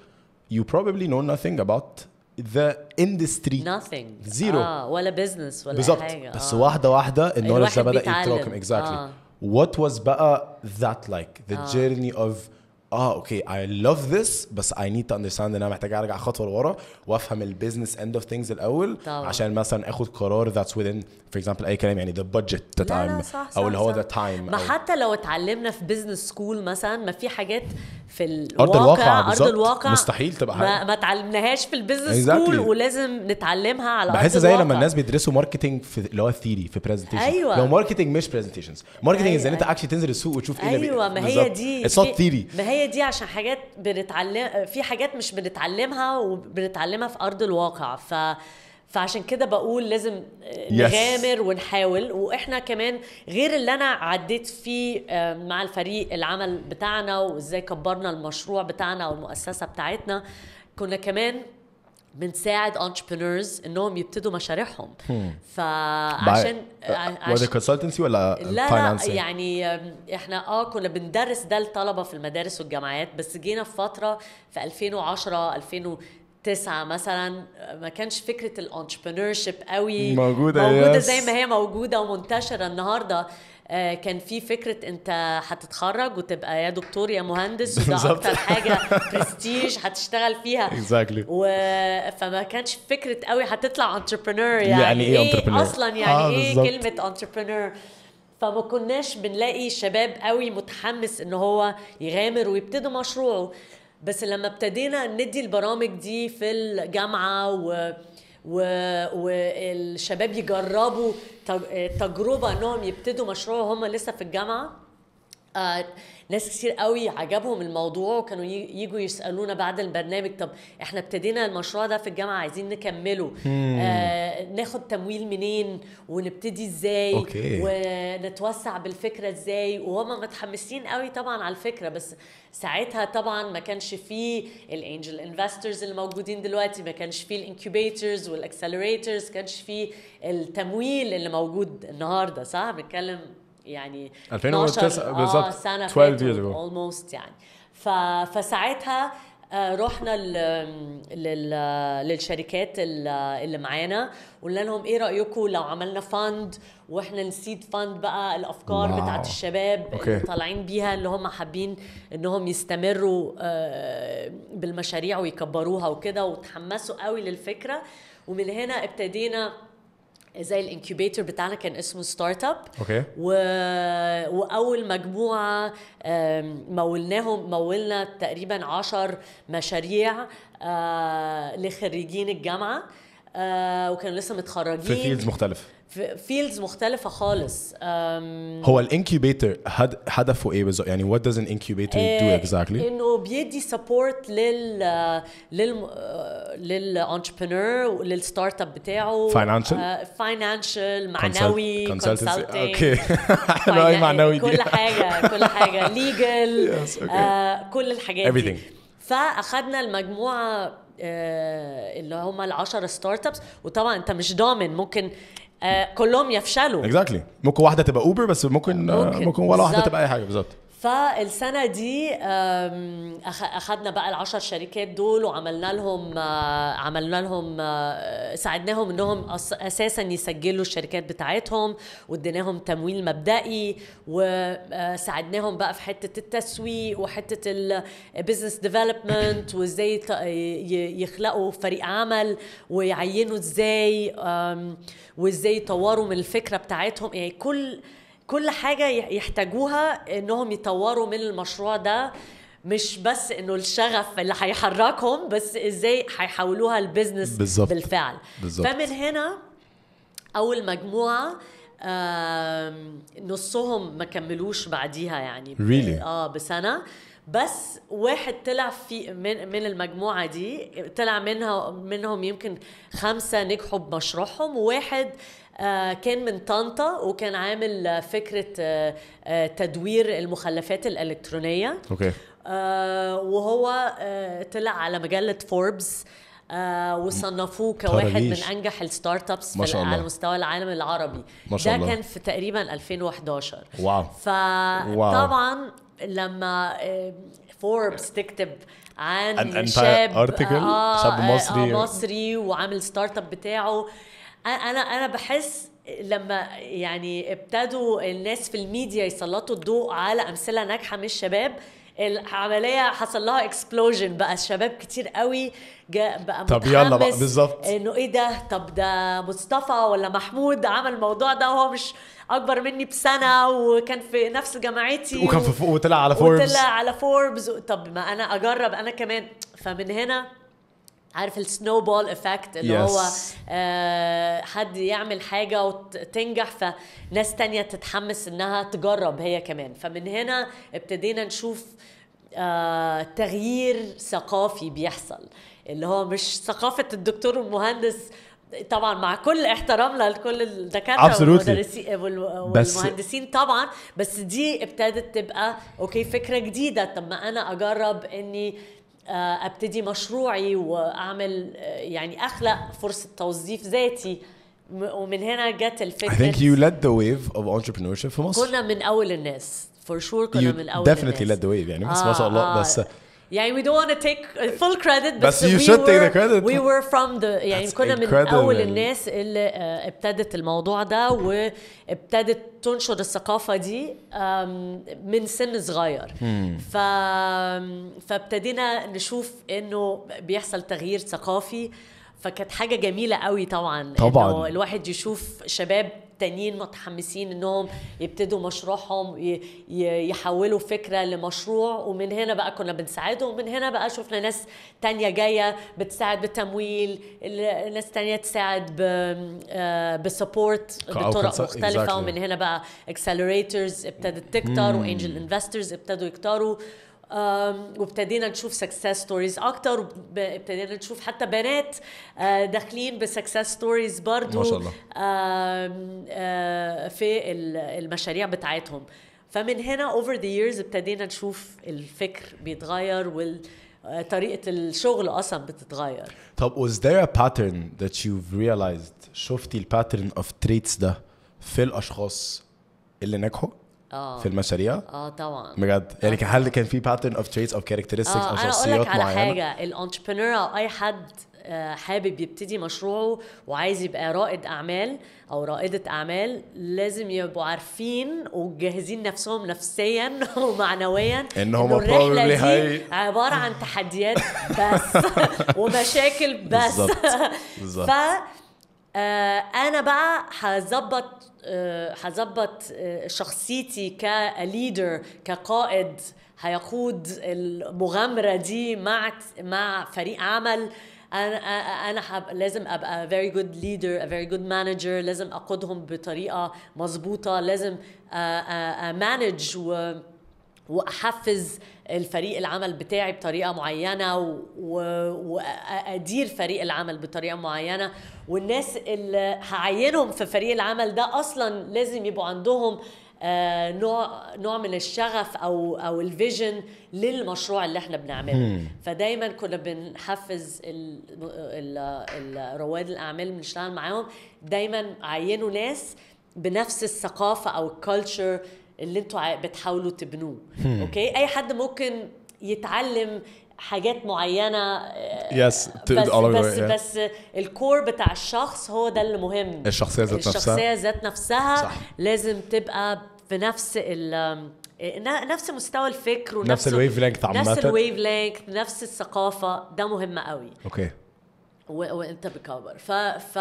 you probably know nothing about ذا اندستري nothing زيرو اه ولا بزنس ولا بالظبط حاجه بس آه. واحده واحده النولج ده بدا يتراكم اكزاكتلي وات واز بقى ذات لايك ذا جيرني اوف اه اوكي اي لاف ذس بس اي نيد تو اندرستاند ان انا محتاج ارجع خطوه لورا وافهم البيزنس اند اوف ثينجز الاول طبعا. عشان مثلا اخد قرار ذاتس within فور اكزامبل اي كلام يعني ذا بادجت ذا تايم او اللي هو ذا تايم ما حتى لو اتعلمنا في بزنس سكول مثلا ما في حاجات في الواقع ارض الواقع ارض الواقع مستحيل تبقى حاجة. ما, ما اتعلمناهاش في البيزنس exactly. سكول ولازم نتعلمها على بحس زي لما الناس بيدرسوا ماركتنج في اللي هو الثيري في برزنتيشن أيوة. لو ماركتنج مش برزنتيشنز ماركتنج أيوة. ان انت اكشلي تنزل السوق وتشوف ايه ايوه ما هي دي اتس ثيري ما هي هي دي عشان حاجات بنتعلم في حاجات مش بنتعلمها وبنتعلمها في ارض الواقع ف فعشان كده بقول لازم نغامر ونحاول واحنا كمان غير اللي انا عديت فيه آه، مع الفريق العمل بتاعنا وازاي كبرنا المشروع بتاعنا او المؤسسه بتاعتنا كنا كمان بنساعد entrepreneurs انهم يبتدوا مشاريعهم hmm. فعشان وذا كونسلتنسي ولا لا لا يعني احنا اه كنا بندرس ده للطلبه في المدارس والجامعات بس جينا في فتره في 2010 2000 تسعة مثلا آه، ما كانش فكرة الانتربرنور شيب قوي موجودة موجودة يس. زي ما هي موجودة ومنتشرة النهاردة آه، كان في فكره انت هتتخرج وتبقى يا دكتور يا مهندس وده اكتر حاجه برستيج هتشتغل فيها اكزاكتلي و... فما كانش فكره قوي هتطلع انتربرنور يعني, يعني ايه, إيه اصلا يعني آه ايه بالزبط. كلمه انتربرنور فما كناش بنلاقي شباب قوي متحمس ان هو يغامر ويبتدي مشروعه بس لما ابتدينا ندي البرامج دي في الجامعه و والشباب يجربوا تجربه انهم يبتدوا مشروع وهم لسه في الجامعه آه، ناس كتير قوي عجبهم الموضوع وكانوا يجوا يسالونا بعد البرنامج طب احنا ابتدينا المشروع ده في الجامعه عايزين نكمله آه ناخد تمويل منين ونبتدي ازاي أوكي. ونتوسع بالفكره ازاي وهم متحمسين قوي طبعا على الفكره بس ساعتها طبعا ما كانش فيه الانجل انفسترز اللي موجودين دلوقتي ما كانش فيه الانكيوبيترز والاكسلريترز كانش فيه التمويل اللي موجود النهارده صح بنتكلم يعني 2009 بالظبط 12 آه، years ago almost يعني ف... فساعتها آه، رحنا للشركات اللي معانا قلنا لهم ايه رايكم لو عملنا فاند واحنا نسيد فاند بقى الافكار واو. بتاعت الشباب أوكي. اللي طالعين بيها اللي هم حابين انهم يستمروا آه، بالمشاريع ويكبروها وكده وتحمسوا قوي للفكره ومن هنا ابتدينا زي الانكيوبيتور بتاعنا كان اسمه ستارت اب اوكي و... واول مجموعه مولناهم مولنا تقريبا 10 مشاريع آه، لخريجين الجامعه آه، وكانوا لسه متخرجين في فيلدز مختلفه في فيلدز مختلفة خالص هو الانكيوبيتر هدفه ايه بالظبط؟ يعني وات داز ان انكيوبيتر دو اكزاكتلي؟ انه بيدي سبورت لل لل للانتربرنور وللستارت اب بتاعه فاينانشال آه، فاينانشال معنوي كونسلتنسي آه، اوكي معنوي كل حاجة كل حاجة ليجل آه، كل الحاجات دي فاخدنا المجموعة اللي هم العشر ستارت ابس وطبعا انت مش ضامن ممكن آه، كلهم يفشلوا اكزاكتلي exactly. ممكن واحده تبقى اوبر بس ممكن آه، ممكن, ممكن ولا واحده تبقى اي حاجه بالظبط فالسنة دي أخذنا بقى العشر شركات دول وعملنا لهم آه، عملنا لهم آه، ساعدناهم إنهم أساسا يسجلوا الشركات بتاعتهم واديناهم تمويل مبدئي وساعدناهم آه، بقى في حتة التسويق وحتة البيزنس ديفلوبمنت وإزاي يخلقوا فريق عمل ويعينوا إزاي وإزاي يطوروا من الفكرة بتاعتهم يعني كل كل حاجه يحتاجوها انهم يطوروا من المشروع ده مش بس انه الشغف اللي هيحركهم بس ازاي هيحولوها لبزنس بالزبط. بالفعل بالزبط. فمن هنا اول مجموعه نصهم ما كملوش بعديها يعني really? اه بسنه بس واحد طلع في من, من المجموعه دي طلع منها منهم يمكن خمسه نجحوا بمشروعهم وواحد آه، كان من طنطا وكان عامل آه، فكره آه، تدوير المخلفات الالكترونيه اوكي وهو طلع على مجله فوربس آه وصنفوه كواحد من انجح الستارت ابس ما شاء الله. على مستوى العالم العربي ما شاء الله. ده كان في تقريبا 2011 واو فطبعا لما فوربس تكتب عن شاب article. آه شاب مصري آه مصري وعامل ستارت اب بتاعه انا انا بحس لما يعني ابتدوا الناس في الميديا يسلطوا الضوء على امثله ناجحه من الشباب العمليه حصل لها اكسبلوجن بقى الشباب كتير قوي جاء بقى طب يلا بقى بالظبط انه ايه ده طب ده مصطفى ولا محمود عمل الموضوع ده وهو مش اكبر مني بسنه وكان في نفس جامعتي وكان في فوق وطلع على فوربس وطلع على فوربس طب ما انا اجرب انا كمان فمن هنا عارف السنو بول افكت اللي yes. هو آه حد يعمل حاجه وتنجح فناس تانية تتحمس انها تجرب هي كمان فمن هنا ابتدينا نشوف آه تغيير ثقافي بيحصل اللي هو مش ثقافه الدكتور والمهندس طبعا مع كل احترامنا لكل الدكاتره آه، والمهندسين طبعا بس دي ابتدت تبقى اوكي فكره جديده طب ما انا اجرب اني آه، ابتدي مشروعي واعمل آه، يعني اخلق فرصه توظيف ذاتي ومن هنا جت الفكره I think you led the wave of entrepreneurship في مصر كنا من اول الناس فور شور sure كنا you من اول definitely الناس definitely led the wave يعني بس آه ما شاء الله آه. بس يعني we don't want to take full credit بس, بس you we should were, take the credit we were from the يعني That's كنا من اول الناس اللي آه، ابتدت الموضوع ده وابتدت تنشر الثقافه دي من سن صغير hmm. ف فابتدينا نشوف انه بيحصل تغيير ثقافي فكانت حاجه جميله قوي طبعا طبعا الواحد يشوف شباب التانيين متحمسين انهم يبتدوا مشروعهم يحولوا فكره لمشروع ومن هنا بقى كنا بنساعدهم ومن هنا بقى شفنا ناس تانية جايه بتساعد بالتمويل ناس تانية تساعد بسبورت آه، بطرق مختلفه ومن هنا بقى اكسلريترز ابتدت تكتر وانجل انفسترز ابتدوا يكتروا وابتدينا نشوف سكسس ستوريز اكتر ابتدينا نشوف حتى بنات آه، داخلين بسكسس ستوريز برضو ما شاء الله. آه، في المشاريع بتاعتهم فمن هنا اوفر ذا ييرز ابتدينا نشوف الفكر بيتغير وال آه، طريقة الشغل أصلا بتتغير. طب was there a pattern that you've realized شفتي الباترن of traits ده في الأشخاص اللي نجحوا؟ آه. في المشاريع اه طبعا بجد يعني آه، هل كان في باترن اوف تريتس اوف كاركترستكس او شخصيات معينه انا اقول لك على حاجه الانتربرنور او اي حد آه، حابب يبتدي مشروعه وعايز يبقى رائد اعمال او رائده اعمال لازم يبقوا عارفين وجاهزين نفسهم نفسيا ومعنويا ان هم الرحله دي هاي. عباره عن تحديات بس ومشاكل بس بالظبط ف انا بقى هظبط حظبط آه، آه، شخصيتي كليدر كقائد هيقود المغامره دي مع مع فريق عمل انا انا حب لازم ابقى فيري جود ليدر فيري جود مانجر لازم اقودهم بطريقه مظبوطه لازم امانج آه، واحفز الفريق العمل بتاعي بطريقه معينه وادير فريق العمل بطريقه معينه والناس اللي هعينهم في فريق العمل ده اصلا لازم يبقوا عندهم آه، نوع نوع من الشغف او او الفيجن للمشروع اللي احنا بنعمله فدايما كنا بنحفز ال ال رواد الاعمال بنشتغل معاهم دايما عينوا ناس بنفس الثقافه او الكالتشر اللي انتوا بتحاولوا تبنوه اوكي اي حد ممكن يتعلم حاجات معينه يس آه، yes, بس بس, yeah. بس الكور بتاع الشخص هو ده اللي مهم الشخصيه ذات نفسها الشخصيه ذات نفسها صح. لازم تبقى في نفس ال آه، نفس مستوى الفكر ونفس نفس الويف لينكث عامه نفس الويف لينكث نفس الثقافه ده مهم قوي اوكي okay. وانت بتكبر ف... ف...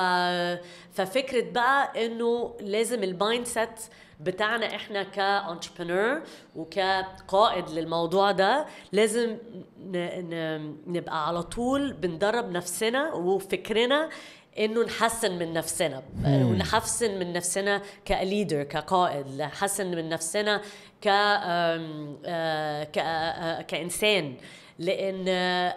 ففكره بقى انه لازم المايند سيت بتاعنا احنا كانتربرنور وكقائد للموضوع ده لازم نبقى على طول بندرب نفسنا وفكرنا انه نحسن من نفسنا ونحسن من نفسنا كليدر كقائد نحسن من نفسنا ك آه، آه، كانسان لان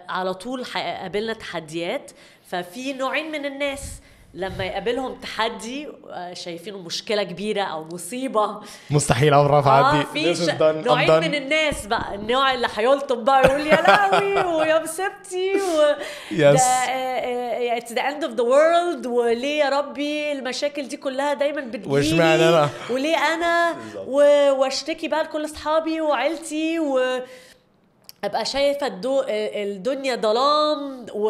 على طول قابلنا تحديات ففي نوعين من الناس لما يقابلهم تحدي آه، شايفينه مشكله كبيره او مصيبه مستحيل اعرف آه، في آه ش... نوعين من الناس بقى النوع اللي هيلطم بقى يقول يا لهوي ويا مصيبتي و يس اتس ذا اند اوف ذا وورلد وليه يا ربي المشاكل دي كلها دايما بتجيلي انا وليه انا واشتكي بقى لكل اصحابي وعيلتي و... ابقى شايفه الدو... الدنيا ظلام و...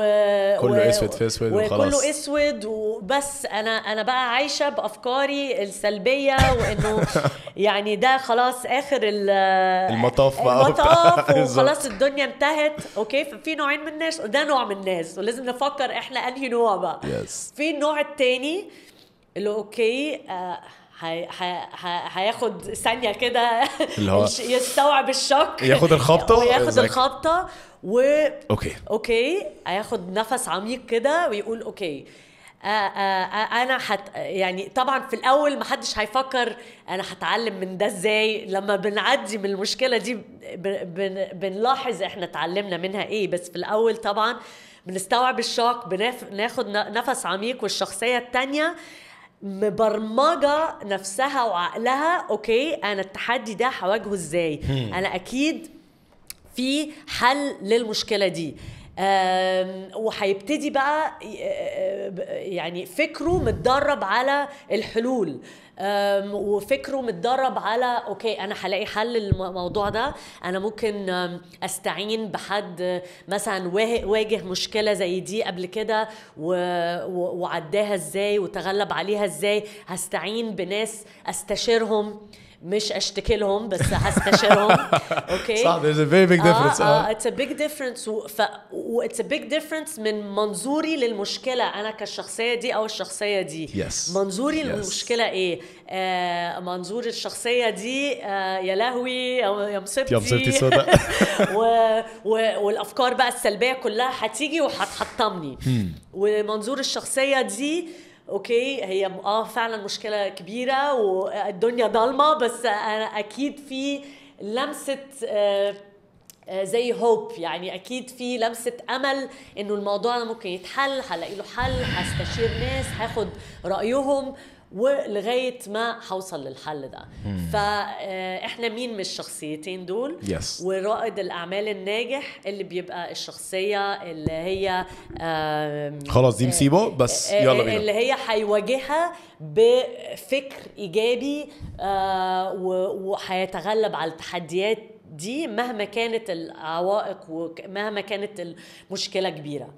كله و... اسود في اسود وخلاص كله اسود وبس انا انا بقى عايشه بافكاري السلبيه وانه يعني ده خلاص اخر ال... المطاف بقى المطاف وخلاص الدنيا انتهت اوكي في نوعين من الناس وده نوع من الناس ولازم نفكر احنا انهي نوع بقى yes. في النوع التاني اللي اوكي آه هياخد ثانيه كده يستوعب الشك ياخد الخبطه وياخد الخبطه و اوكي اوكي هياخد نفس عميق كده ويقول اوكي آآ آآ انا حت يعني طبعا في الاول ما حدش هيفكر انا هتعلم من ده ازاي لما بنعدي من المشكله دي بن... بنلاحظ احنا اتعلمنا منها ايه بس في الاول طبعا بنستوعب الشوك بناخد نفس عميق والشخصيه الثانيه مبرمجه نفسها وعقلها اوكي انا التحدي ده هواجهه ازاي انا اكيد في حل للمشكله دي وهيبتدي بقى يعني فكره متدرب على الحلول وفكره متدرب على اوكي انا هلاقي حل للموضوع ده انا ممكن استعين بحد مثلا واجه مشكله زي دي قبل كده وعداها ازاي وتغلب عليها ازاي هستعين بناس استشيرهم مش اشتكي لهم بس هستشيرهم اوكي صح there's a very big difference آه،, اه اه it's a big difference و, ف... و it's a big difference من منظوري للمشكله انا كالشخصيه دي او الشخصيه دي yes. منظوري yes. للمشكله ايه آه منظور الشخصيه دي آه يا لهوي يا مصيبتي يا مصيبتي سودا والافكار بقى السلبيه كلها هتيجي وهتحطمني hmm. ومنظور الشخصيه دي اوكي هي اه فعلا مشكله كبيره والدنيا ضلمه بس انا اكيد في لمسه آه، آه، زي هوب يعني اكيد في لمسه امل انه الموضوع ده ممكن يتحل هلاقي له حل هستشير ناس هاخد رايهم ولغايه ما هوصل للحل ده فاحنا آه، مين من الشخصيتين دول yes. ورائد الاعمال الناجح اللي بيبقى الشخصيه اللي هي خلاص دي مصيبه آه، بس آه، يلا بينا اللي هي هيواجهها بفكر ايجابي وهيتغلب على التحديات دي مهما كانت العوائق ومهما كانت المشكله كبيره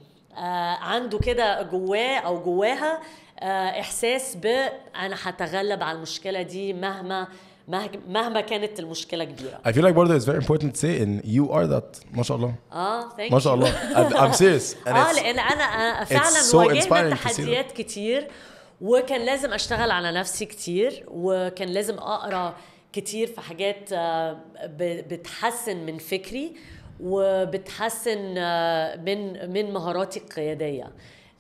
عنده كده جواه او جواها آه، احساس ب انا هتغلب على المشكله دي مهما مهما كانت المشكله كبيره I feel like برضه it's very important to say in you are that ما شاء الله اه thank ما شاء الله I'm serious and اه لان انا آه، فعلا so واجهنا تحديات كتير وكان لازم اشتغل على نفسي كتير وكان لازم اقرا كتير في حاجات آه، بتحسن من فكري وبتحسن من من مهاراتي القياديه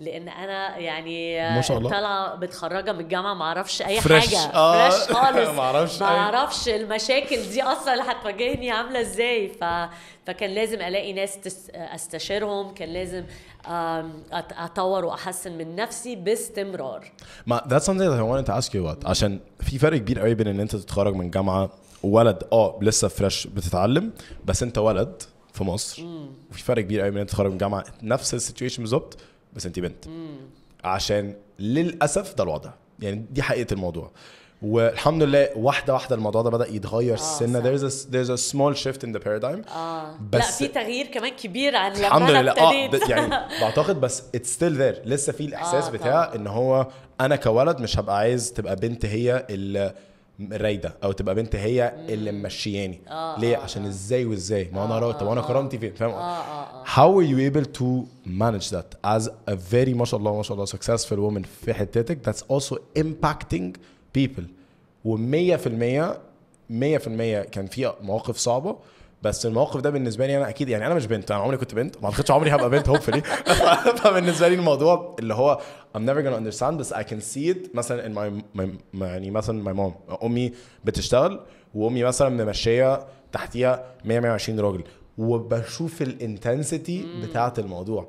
لان انا يعني ما شاء الله طالعه متخرجه من الجامعه ما اعرفش اي فريش. حاجه آه. فريش خالص ما اعرفش ما أيوه. اعرفش المشاكل دي اصلا اللي هتواجهني عامله ازاي ف... فكان لازم الاقي ناس تس... استشيرهم كان لازم اطور واحسن من نفسي باستمرار ما ذاتس something that I wanted to ask you about عشان في فرق كبير قوي بين ان انت تتخرج من جامعه ولد اه لسه فريش بتتعلم بس انت ولد في مصر وفي فرق كبير قوي ان انت تتخرج من جامعه نفس السيتويشن بالظبط بس انت بنت عشان للاسف ده الوضع يعني دي حقيقه الموضوع والحمد لله واحده واحده الموضوع ده بدا يتغير آه سنه there's a, there's a small shift in the paradigm آه. بس لا في تغيير كمان كبير عن لما الحمد لله اه يعني بعتقد بس it's still there لسه في الاحساس آه بتاع طبعا. ان هو انا كولد مش هبقى عايز تبقى بنت هي اللي رايده او تبقى بنت هي اللي ممشياني آه،, آه ليه آه عشان ازاي وازاي ما انا آه طب انا آه، كرامتي آه. فين فاهم هاو ار يو ايبل تو مانج ذات از ا فيري ما شاء الله ما شاء الله سكسسفل وومن في حتتك ذاتس اولسو امباكتنج بيبل و100% 100% كان في مواقف صعبه بس الموقف ده بالنسبه لي انا اكيد يعني انا مش بنت انا عمري كنت بنت ما اعتقدش عمري هبقى بنت هوب فبالنسبه لي الموضوع اللي هو I'm never gonna understand بس I can see it مثلا in my, my يعني مثلا my mom امي بتشتغل وامي مثلا ممشيه تحتيها 100 120 راجل وبشوف الانتنسيتي بتاعه الموضوع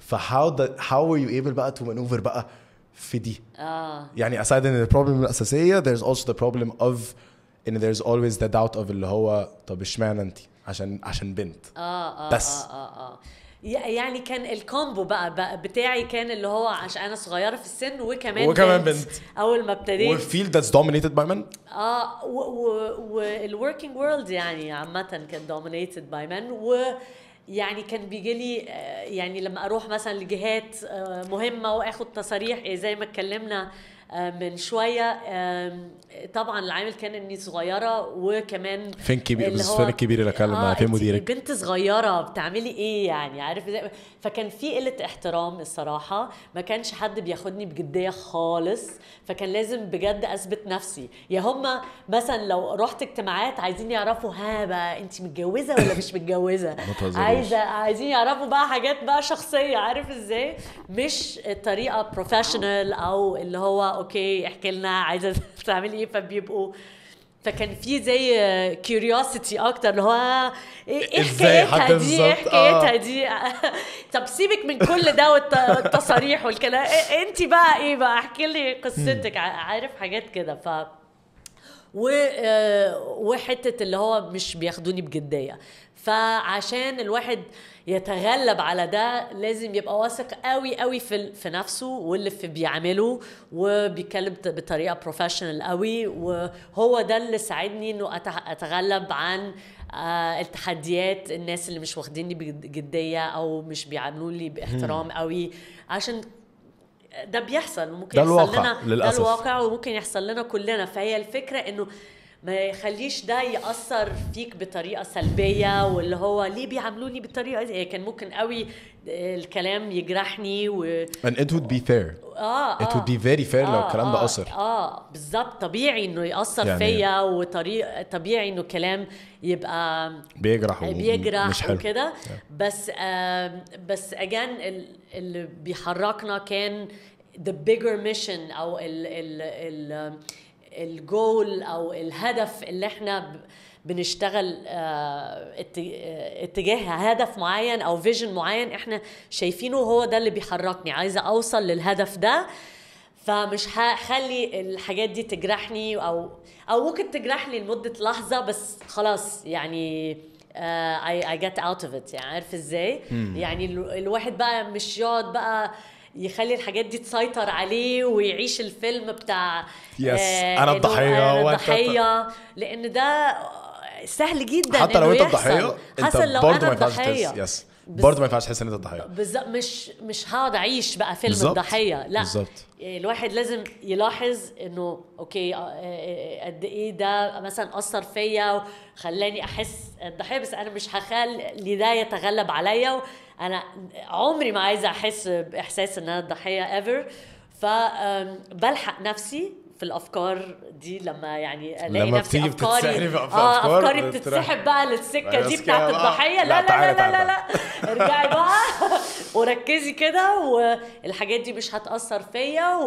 فهاو هاو ار يو ايبل بقى تو مانوفر بقى في دي اه يعني aside ان البروبلم الاساسيه there's also the problem of ان there's always the doubt of اللي هو طب اشمعنى انت عشان عشان بنت اه اه, آه،, آه، بس اه اه, آه. يعني كان الكومبو بقى, بقى بتاعي كان اللي هو عشان انا صغيره في السن وكمان وكمان بنت, بنت. اول ما ابتديت والفيلد ذاتس دومينيتد باي مان اه والوركينج وورلد يعني عامه كان دومينيتد باي مان و يعني كان بيجي لي آه، يعني لما اروح مثلا لجهات مهمه واخد تصاريح إيه، زي ما اتكلمنا آه، من شويه طبعا العامل كان اني صغيره وكمان فين كبير فين الكبير اللي اتكلم آه فين مديرك بنت صغيره بتعملي ايه يعني عارف ازاي فكان في قله احترام الصراحه ما كانش حد بياخدني بجديه خالص فكان لازم بجد اثبت نفسي يا هما مثلا لو رحت اجتماعات عايزين يعرفوا ها بقى انت متجوزه ولا مش متجوزه عايزه عايزين يعرفوا بقى حاجات بقى شخصيه عارف ازاي مش الطريقه بروفيشنال او اللي هو اوكي احكي لنا عايزه تعملي ايه فبيبقوا فكان في زي كيوريوسيتي آه، اكتر اللي هو آه، ايه, إيه, إيه آه. حكايتها دي ايه حكايتها دي طب سيبك من كل ده والتصاريح والكلام انت بقى ايه بقى احكي لي قصتك عارف حاجات كده ف و وحته اللي هو مش بياخدوني بجديه فعشان الواحد يتغلب على ده لازم يبقى واثق قوي قوي في في نفسه واللي في بيعمله وبيتكلم بطريقه بروفيشنال قوي وهو ده اللي ساعدني انه اتغلب عن آه، التحديات الناس اللي مش واخديني بجديه او مش بيعاملوني باحترام قوي عشان ده بيحصل وممكن ده يحصل لنا للأسف. ده الواقع وممكن يحصل لنا كلنا فهي الفكره انه ما يخليش ده ياثر فيك بطريقه سلبيه واللي هو ليه بيعاملوني بالطريقه دي يعني كان ممكن قوي آه، الكلام يجرحني و and it would be fair اه, آه. it would be very fair آه لو الكلام ده آه، اثر اه, آه بالظبط طبيعي انه ياثر يعني فيا وطريق طبيعي انه كلام يبقى بيجرح بيجرح مش حلو وكده yeah. بس آه بس اجان اللي بيحركنا كان the bigger mission او ال ال, ال الجول او الهدف اللي احنا بنشتغل آه، آه، اتجاه هدف معين او فيجن معين احنا شايفينه هو ده اللي بيحركني عايزه اوصل للهدف ده فمش هخلي الحاجات دي تجرحني او او ممكن تجرحني لمده لحظه بس خلاص يعني اي جت اوت اوف ات يعني عارف ازاي؟ يعني الواحد بقى مش يقعد بقى يخلي الحاجات دي تسيطر عليه ويعيش الفيلم بتاع يس آه انا الضحيه آه، انا الضحيه لان ده سهل جدا حتى لو انت الضحيه انت برضه ما ينفعش يس برضه ما ينفعش تحس ان انت الضحيه بالظبط مش مش هقعد اعيش بقى فيلم بالزبط. الضحيه لا بالظبط الواحد لازم يلاحظ انه اوكي آه، آه، قد ايه ده مثلا اثر فيا وخلاني احس الضحيه بس انا مش هخلي ده يتغلب عليا انا عمري ما عايزه احس باحساس ان انا الضحيه ايفر فبلحق نفسي في الافكار دي لما يعني الاقي لما نفسي افكاري آه، افكار اه افكاري بتتسحب بقى للسكه دي بتاعت الضحيه لا لا لا لا لا, لا. ارجعي بقى وركزي كده والحاجات دي مش هتاثر فيا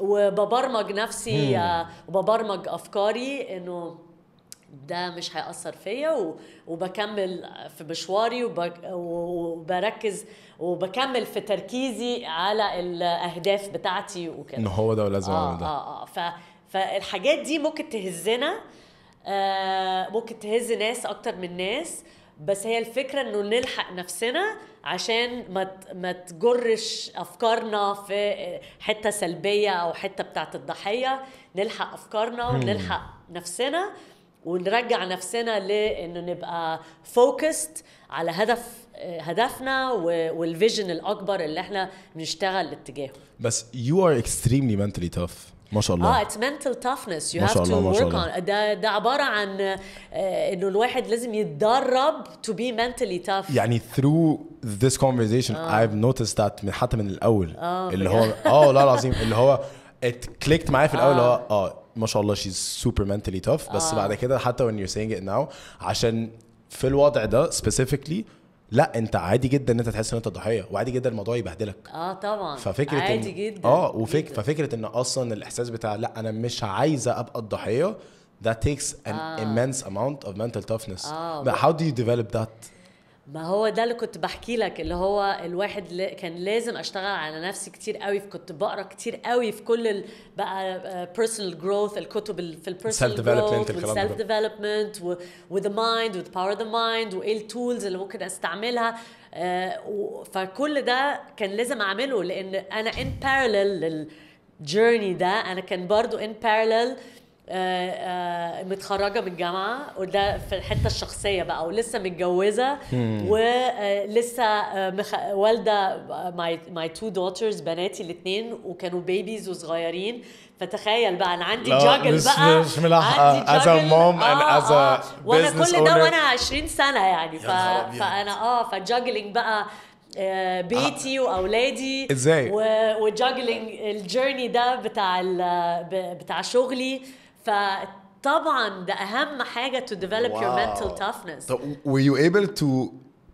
وببرمج نفسي آه، وببرمج افكاري انه ده مش هيأثر فيا وبكمل في مشواري وبركز وبكمل في تركيزي على الأهداف بتاعتي وكده إن هو ده ولازم آه ده آه آه ف فالحاجات دي ممكن تهزنا آه ممكن تهز ناس أكتر من ناس بس هي الفكره انه نلحق نفسنا عشان ما ما تجرش افكارنا في حته سلبيه او حته بتاعت الضحيه نلحق افكارنا ونلحق نفسنا ونرجع نفسنا لانه نبقى فوكست على هدف هدفنا والفيجن الاكبر اللي احنا بنشتغل اتجاهه بس يو ار اكستريملي منتلي تاف ما شاء الله اه اتس منتال تافنس يو هاف تو ورك اون ده ده عباره عن آه، انه الواحد لازم يتدرب تو بي منتلي تاف يعني ثرو ذيس كونفرزيشن ايف I've noticed من حتى من الاول آه اللي هو اه والله العظيم اللي هو ات كليكت معايا في الاول اللي هو اه ما شاء الله she's super mentally tough بس آه. بعد كده حتى when you're saying it now عشان في الوضع ده specifically لا انت عادي جدا ان انت تحس ان انت ضحيه وعادي جدا الموضوع يبهدلك اه طبعا ففكره عادي إن... جدا اه وفك... جداً. ففكره ان اصلا الاحساس بتاع لا انا مش عايزه ابقى الضحيه that takes an آه. immense amount of mental toughness آه. but how do you develop that ما هو ده اللي كنت بحكي لك اللي هو الواحد كان لازم اشتغل على نفسي كتير قوي كنت بقرا كتير قوي في كل بقى بيرسونال آه، جروث الكتب في البيرسونال جروث والسيلف ديفلوبمنت وذا مايند وذ باور ذا مايند وايه التولز اللي ممكن استعملها آه، فكل ده كان لازم اعمله لان انا ان بارلل للجيرني ده انا كان برضو ان بارلل آه، آه، متخرجه من الجامعه وده في الحته الشخصيه بقى ولسه متجوزه ولسه آه، مخ... والده ماي ماي تو دوترز بناتي الاثنين وكانوا بيبيز وصغيرين فتخيل بقى انا عندي جاجل بقى مش ملاحقه از ا مام اند از ا وانا كل ده وانا 20 سنه يعني ف... فانا اه فجاجلينج بقى بيتي آه. واولادي ازاي و... وجاجلينج الجيرني ده بتاع ال... بتاع شغلي فطبعا ده اهم حاجه تو ديفلوب يور your mental toughness طب were you able to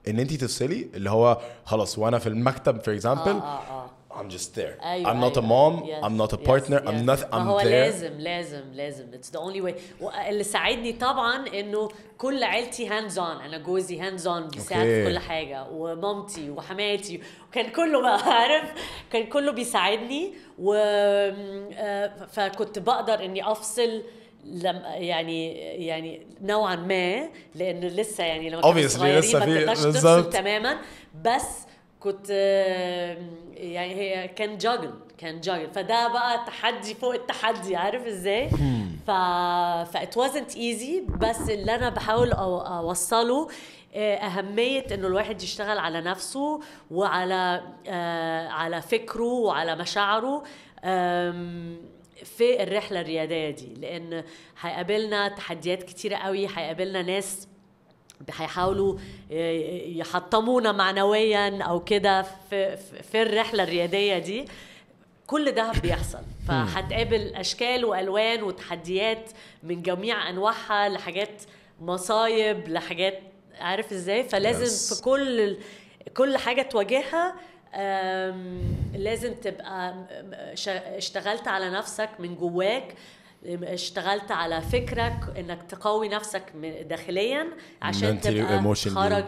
ان انت تفصلي اللي هو خلاص وانا في المكتب فور اكزامبل آه آه, آه. I'm just there. أيوة I'm not أيوة. a mom, yes. I'm not a partner, yes. I'm yes. nothing, I'm هو there. لازم لازم لازم it's the only way اللي ساعدني طبعا انه كل عيلتي هاندز اون، انا جوزي هاندز اون بيساعد okay. في كل حاجه ومامتي وحماتي وكان كله بقى عارف كان كله بيساعدني و آه، فكنت بقدر اني افصل لم يعني يعني نوعا ما لانه لسه يعني لما كنت صغيرين ما تقدرش تفصل تماما بس كنت يعني هي كان جاجل كان جاجل فده بقى تحدي فوق التحدي عارف ازاي ف ف ات wasn't ايزي بس اللي انا بحاول اوصله آه، اهميه انه الواحد يشتغل على نفسه وعلى آه، على فكره وعلى مشاعره في الرحله الرياديه دي لان هيقابلنا تحديات كتيره قوي هيقابلنا ناس هيحاولوا آه، يحطمونا معنويا او كده في, في الرحله الرياديه دي كل ده بيحصل فهتقابل اشكال والوان وتحديات من جميع انواعها لحاجات مصايب لحاجات عارف ازاي فلازم في كل كل حاجه تواجهها لازم تبقى اشتغلت على نفسك من جواك اشتغلت على فكرك انك تقوي نفسك داخليا عشان تبقى خرج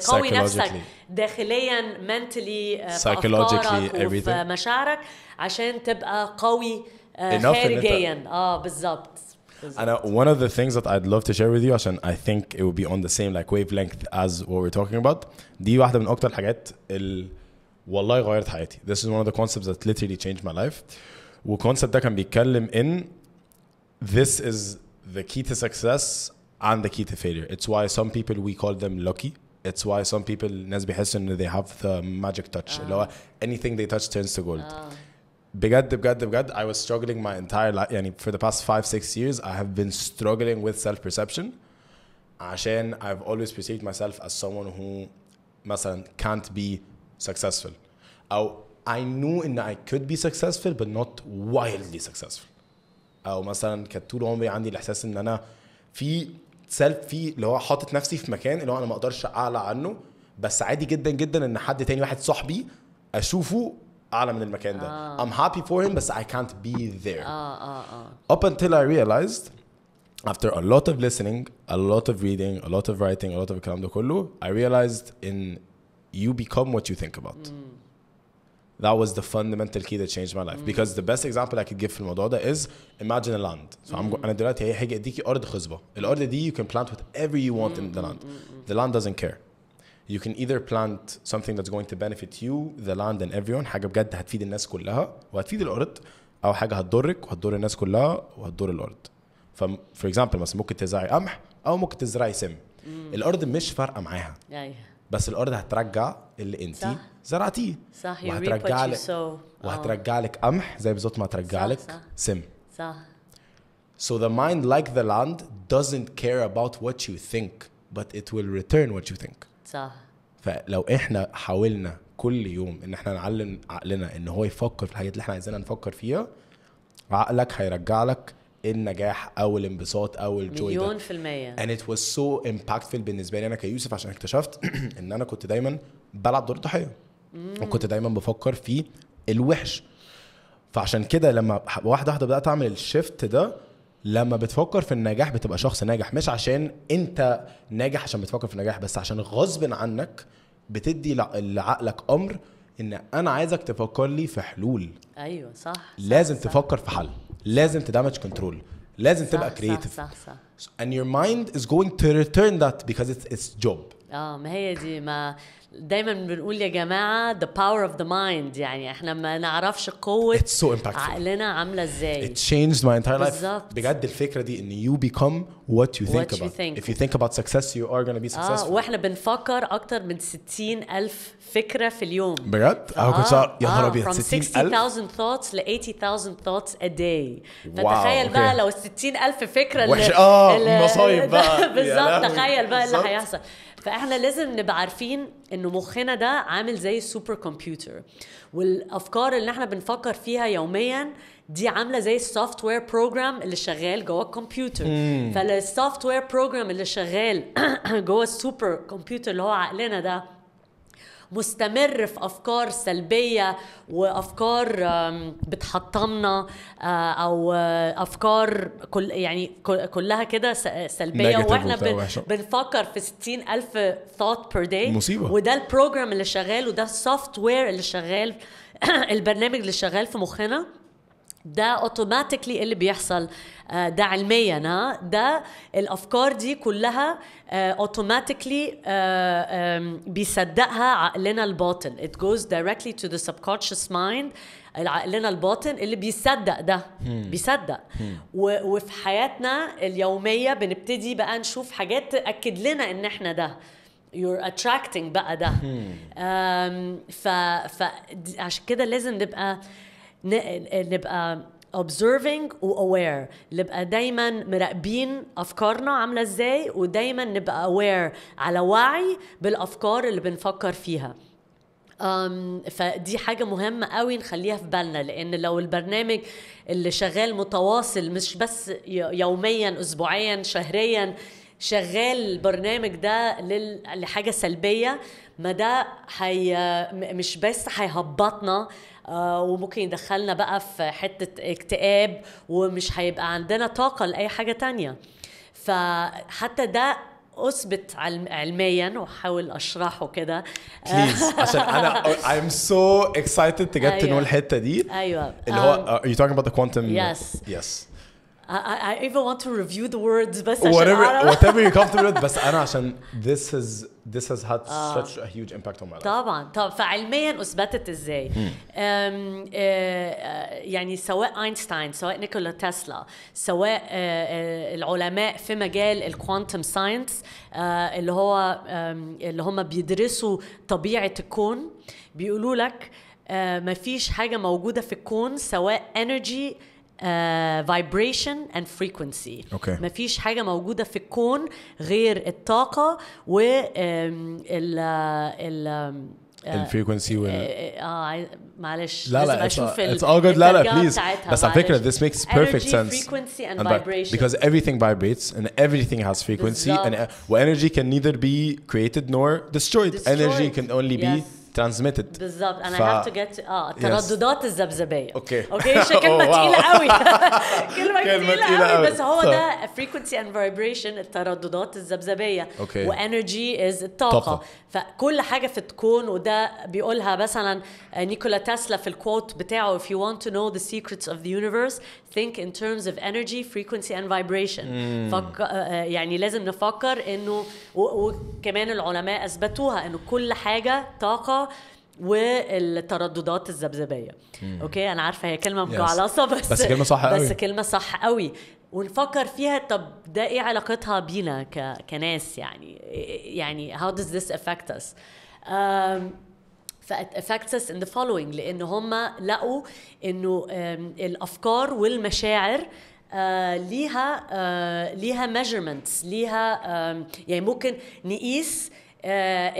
تقوي نفسك داخليا منتلي افكارك مشاعرك عشان تبقى قوي خارجيا اه بالظبط And uh, one of the things that I'd love to share with you عشان I think it would be on the same like wavelength as what we're talking about دي واحدة من أكتر الحاجات اللي والله غيرت حياتي. This is one of the concepts that literally changed my life. والكونسبت ده كان بيتكلم ان this is the key to success and the key to failure it's why some people we call them lucky it's why some people ناس بيحسوا ان they have the magic touch آه. هو anything they touch turns to gold آه. بجد بجد بجد I was struggling my entire life يعني for the past 5 6 years I have been struggling with self perception عشان I've always perceived myself as someone who مثلا can't be successful او I knew ان I could be successful but not wildly successful او مثلا كان طول عمري عندي الاحساس ان انا في سيلف في اللي هو حاطط نفسي في مكان اللي هو انا ما اقدرش اعلى عنه بس عادي جدا جدا ان حد تاني واحد صاحبي اشوفه اعلى من المكان ده آه. I'm happy for him بس I can't be there آه آه آه. up until I realized after a lot of listening a lot of reading a lot of writing a lot of الكلام ده كله I realized in you become what you think about mm that was the fundamental key that changed my life mm. because the best example I could give for الموضوع ده is imagine a land so mm. I'm going to دلوقتي هي هاجي ارض خصبه الارض دي you can plant whatever you want mm. in the mm, land mm, mm, the land doesn't care you can either plant something that's going to benefit you the land and everyone حاجه بجد هتفيد الناس كلها وهتفيد الارض او حاجه هتضرك وهتضر الناس كلها وهتضر الارض ف for example مثلا ممكن تزرعي قمح او ممكن تزرعي سم الارض مش فارقه معاها بس الارض هترجع اللي انت صح. زرعتيه صح وهترجع لك وهترجع لك قمح زي بالظبط ما ترجع لك سم صح So the mind, like the land, doesn't care about what you think, but it will return what you think. صح. فلو احنا حاولنا كل يوم ان احنا نعلم عقلنا ان هو يفكر في الحاجات اللي احنا عايزينها نفكر فيها عقلك هيرجع لك النجاح او الانبساط او الجوي مليون في المية and it was so impactful بالنسبة لي انا كيوسف عشان اكتشفت ان انا كنت دايما بلعب دور الضحية وكنت دايما بفكر في الوحش فعشان كده لما واحدة واحدة بدأت اعمل الشيفت ده لما بتفكر في النجاح بتبقى شخص ناجح مش عشان انت ناجح عشان بتفكر في النجاح بس عشان غصب عنك بتدي لعقلك امر ان انا عايزك تفكر لي في حلول ايوه صح لازم صح تفكر صح. في حل لازم تدمج كنترول لازم صح تبقى كرييتيف صح, صح صح and your mind is going to return that because it's it's job اه ما هي دي ما دايما بنقول يا جماعه ذا باور اوف ذا مايند يعني احنا ما نعرفش قوه so عقلنا عامله ازاي it changed my entire life بالظبط بجد الفكره دي ان you become what you think what about you think. if you think about success you are gonna be آه، successful اه واحنا بنفكر اكتر من 60 الف فكره في اليوم بجد انا آه، كنت آه، يا نهار ابيض 60000 thoughts ل 80000 thoughts a day فتخيل wow, okay. بقى لو ال 60000 فكره اللي اه مصايب بقى بالظبط تخيل بقى اللي هيحصل فاحنا لازم نبقى عارفين ان مخنا ده عامل زي السوبر كمبيوتر والافكار اللي احنا بنفكر فيها يوميا دي عامله زي السوفت وير بروجرام اللي شغال جوه الكمبيوتر فالسوفت وير بروجرام اللي شغال جوه السوبر كمبيوتر اللي هو عقلنا ده مستمر في افكار سلبيه وافكار بتحطمنا آه، او آه، افكار كل يعني كلها كده سلبيه واحنا بنفكر في ألف thought per day مصيبة. وده البروجرام اللي شغال وده السوفت وير اللي شغال البرنامج اللي شغال في مخنا ده اوتوماتيكلي اللي بيحصل آه، ده علميا ده الافكار دي كلها اوتوماتيكلي آه، آه، بيصدقها عقلنا الباطن it goes directly to the subconscious mind عقلنا الباطن اللي بيصدق ده بيصدق وفي حياتنا اليوميه بنبتدي بقى نشوف حاجات تاكد لنا ان احنا ده you're attracting بقى ده فعشان كده لازم نبقى نبقى observing و aware نبقى دايما مراقبين افكارنا عامله ازاي ودايما نبقى aware على وعي بالافكار اللي بنفكر فيها أم فدي حاجة مهمة قوي نخليها في بالنا لأن لو البرنامج اللي شغال متواصل مش بس يوميا أسبوعيا شهريا شغال البرنامج ده لحاجة سلبية ما ده مش بس هيهبطنا آه، وممكن يدخلنا بقى في حتة اكتئاب ومش هيبقى عندنا طاقة لأي حاجة تانية فحتى ده اثبت علميا واحاول اشرحه كده بليز عشان انا I'm so excited to get to know الحته دي ايوه اللي هو are um، آه، you talking about the quantum yes yes I, I even want to review the words بس whatever whatever you're comfortable with بس انا عشان this is this has had uh, such a huge impact on my life طبعا طبعا فعلميا اثبتت ازاي hmm. أم, uh, يعني سواء اينشتاين سواء نيكولا تسلا سواء uh, العلماء في مجال الكوانتم ساينس uh, اللي هو um, اللي هم بيدرسوا طبيعه الكون بيقولوا لك ما مفيش حاجة موجودة في الكون سواء energy فايبريشن اند فريكونسي اوكي مفيش حاجه موجوده في الكون غير الطاقه و um, ال الفريكونسي um, uh, وال اه uh, uh, معلش لا لا اشوف اتس اول جود لا لا بليز بس على فكره this makes perfect sense frequency and, and vibration because everything vibrates and everything has frequency and well energy can neither be created nor destroyed, destroyed. energy can only yes. be ترانسميتد بالظبط انا هاف تو جيت اه ترددات yes. الذبذبيه اوكي oh, اوكي كلمه تقيله قوي كلمه تقيله قوي بس هو ده فريكونسي اند فايبريشن الترددات الذبذبيه اوكي وانرجي از الطاقه فكل حاجه في الكون وده بيقولها مثلا آه، نيكولا تسلا في الكوت بتاعه if you want to know the secrets of the universe think in terms of energy frequency and vibration mm. فك... آه، آه، يعني لازم نفكر انه وكمان العلماء اثبتوها انه كل حاجه طاقه والترددات الذبذبيه اوكي انا عارفه هي كلمه مجعلصه بس بس كلمه صح قوي بس كلمه صح قوي ونفكر فيها طب ده ايه علاقتها بينا ك... كناس يعني يعني هاو does ذس افكت اس فات affects اس ان فولوينج لان هم لقوا انه الافكار والمشاعر آه ليها آه ليها ميجرمنتس ليها آه يعني ممكن نقيس آه،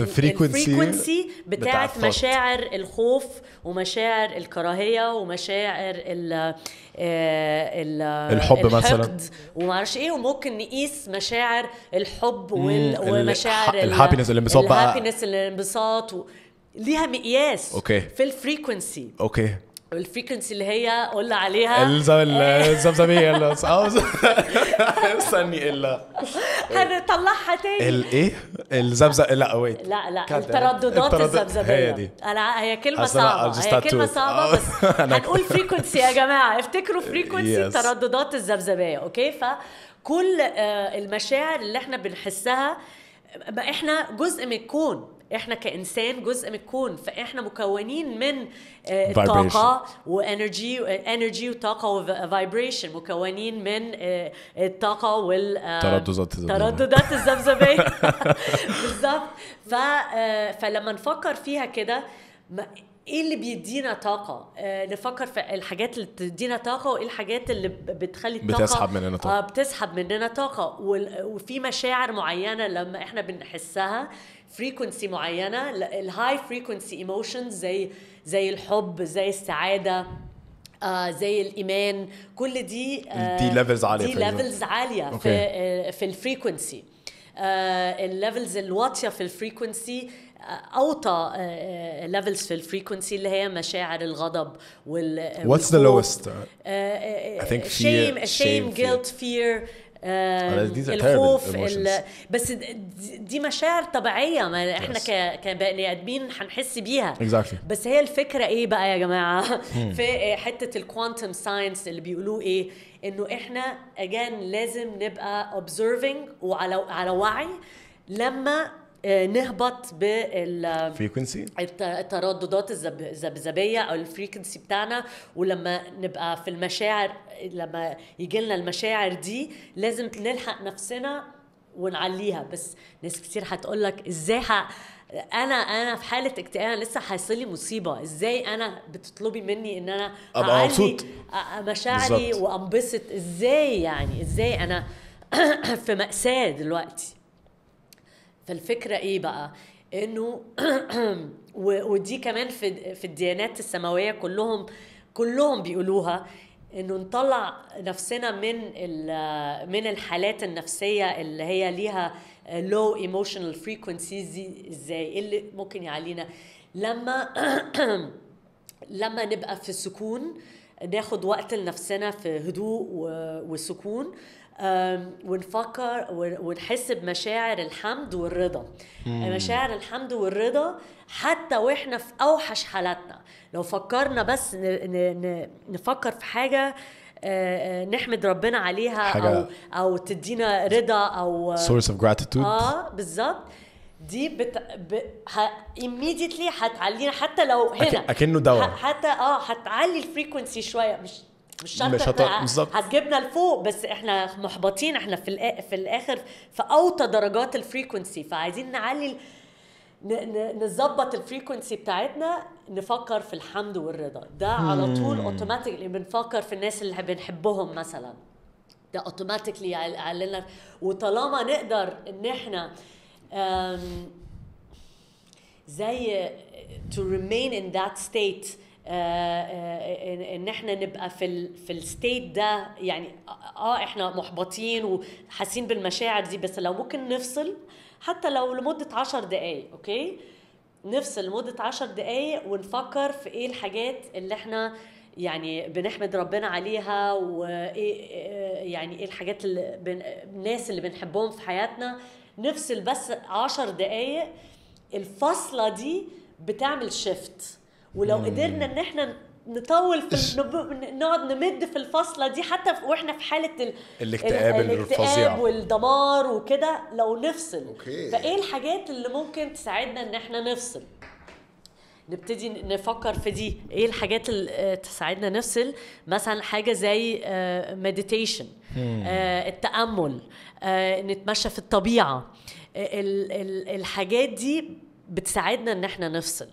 الفريكونسي آه، آه، بتاعت مشاعر الخوف ومشاعر الكراهيه ومشاعر ال ال الحب مثلا وما اعرفش ايه وممكن نقيس مشاعر الحب ومشاعر الهابينس الانبساط بقى الهابينس الانبساط ليها مقياس اوكي في الفريكونسي اوكي الفريكونسي اللي هي قلنا عليها الزمزميه اللي استني الا هنطلعها تاني الايه الزمزم لا ويت لا لا الترددات الزمزميه هي دي انا هي كلمه صعبه هي كلمه صعبه بس هنقول فريكونسي يا جماعه افتكروا فريكونسي ترددات الزمزميه اوكي فكل آه، المشاعر اللي احنا بنحسها احنا جزء من الكون احنا كانسان جزء من الكون فاحنا مكونين من آه، طاقه وانرجي انرجي وطاقه وفايبريشن مكونين من آه، الطاقه وال آه، ترددات الذبذبيه بالظبط فلما نفكر فيها كده ايه اللي بيدينا طاقه آه نفكر في الحاجات اللي بتدينا طاقه وايه الحاجات اللي بتخلي الطاقه بتسحب مننا طاقه آه بتسحب مننا طاقه وفي مشاعر معينه لما احنا بنحسها فريكونسي معينه الهاي فريكونسي ايموشنز زي زي الحب زي السعاده آه زي الايمان كل دي آه دي ليفلز عاليه دي ليفلز عاليه في آه في الفريكونسي آه الليفلز الواطيه في الفريكونسي آه، اوطى ليفلز آه، آه، في الفريكونسي اللي هي مشاعر الغضب وال واتس ذا لوست شيم شيم جيلت فير الخوف ال... بس دي مشاعر طبيعيه ما احنا yes. كبني ادمين هنحس بيها exactly. بس هي الفكره ايه بقى يا جماعه hmm. في حته الكوانتم ساينس اللي بيقولوه ايه انه احنا اجان لازم نبقى observing وعلى على وعي لما آه، نهبط بال فريكونسي الترددات الذبذبيه او الفريكونسي بتاعنا ولما نبقى في المشاعر لما يجي لنا المشاعر دي لازم نلحق نفسنا ونعليها بس ناس كتير هتقول لك ازاي انا انا في حاله اكتئاب لسه حاصل لي مصيبه ازاي انا بتطلبي مني ان انا ابقى مبسوط مشاعري وانبسط ازاي يعني ازاي انا في ماساه دلوقتي فالفكره ايه بقى انه ودي كمان في في الديانات السماويه كلهم كلهم بيقولوها انه نطلع نفسنا من من الحالات النفسيه اللي هي ليها لو ايموشنال فريكونسيز دي ازاي ايه اللي ممكن يعلينا لما لما نبقى في سكون ناخد وقت لنفسنا في هدوء وسكون ونفكر ونحس بمشاعر الحمد والرضا مشاعر الحمد والرضا حتى واحنا في اوحش حالاتنا لو فكرنا بس نفكر في حاجه آه، آه، نحمد ربنا عليها حاجة او او تدينا رضا او سورس اوف gratitude اه بالظبط دي بت... ب... ه... immediately هتعلينا حتى لو هنا اكنه دواء ه... حتى اه هتعلي الفريكونسي شويه مش مش شرط مش هت... بالظبط هتجيبنا لفوق بس احنا محبطين احنا في في الاخر في اوطى درجات الفريكونسي فعايزين نعلي نظبط الفريكونسي بتاعتنا نفكر في الحمد والرضا ده على طول اوتوماتيكلي بنفكر في الناس اللي بنحبهم مثلا ده اوتوماتيكلي يعللنا وطالما نقدر ان احنا زي to remain in that state آه، آه، آه، ان احنا نبقى في الـ في الستيت ده يعني اه احنا محبطين وحاسين بالمشاعر دي بس لو ممكن نفصل حتى لو لمده عشر دقائق اوكي نفصل لمده عشر دقائق ونفكر في ايه الحاجات اللي احنا يعني بنحمد ربنا عليها وايه يعني ايه الحاجات اللي بن... الناس اللي بنحبهم في حياتنا نفصل بس عشر دقايق الفصله دي بتعمل شيفت ولو قدرنا ان احنا نطول في نقعد نمد في الفاصله دي حتى واحنا في حاله ال... الاكتئاب الاكتئاب والدمار وكده لو نفصل أوكي. فايه الحاجات اللي ممكن تساعدنا ان احنا نفصل نبتدي نفكر في دي ايه الحاجات اللي آه، تساعدنا نفصل مثلا حاجه زي آه، مديتيشن آه، التامل نتمشى في الطبيعه الحاجات دي بتساعدنا ان احنا نفصل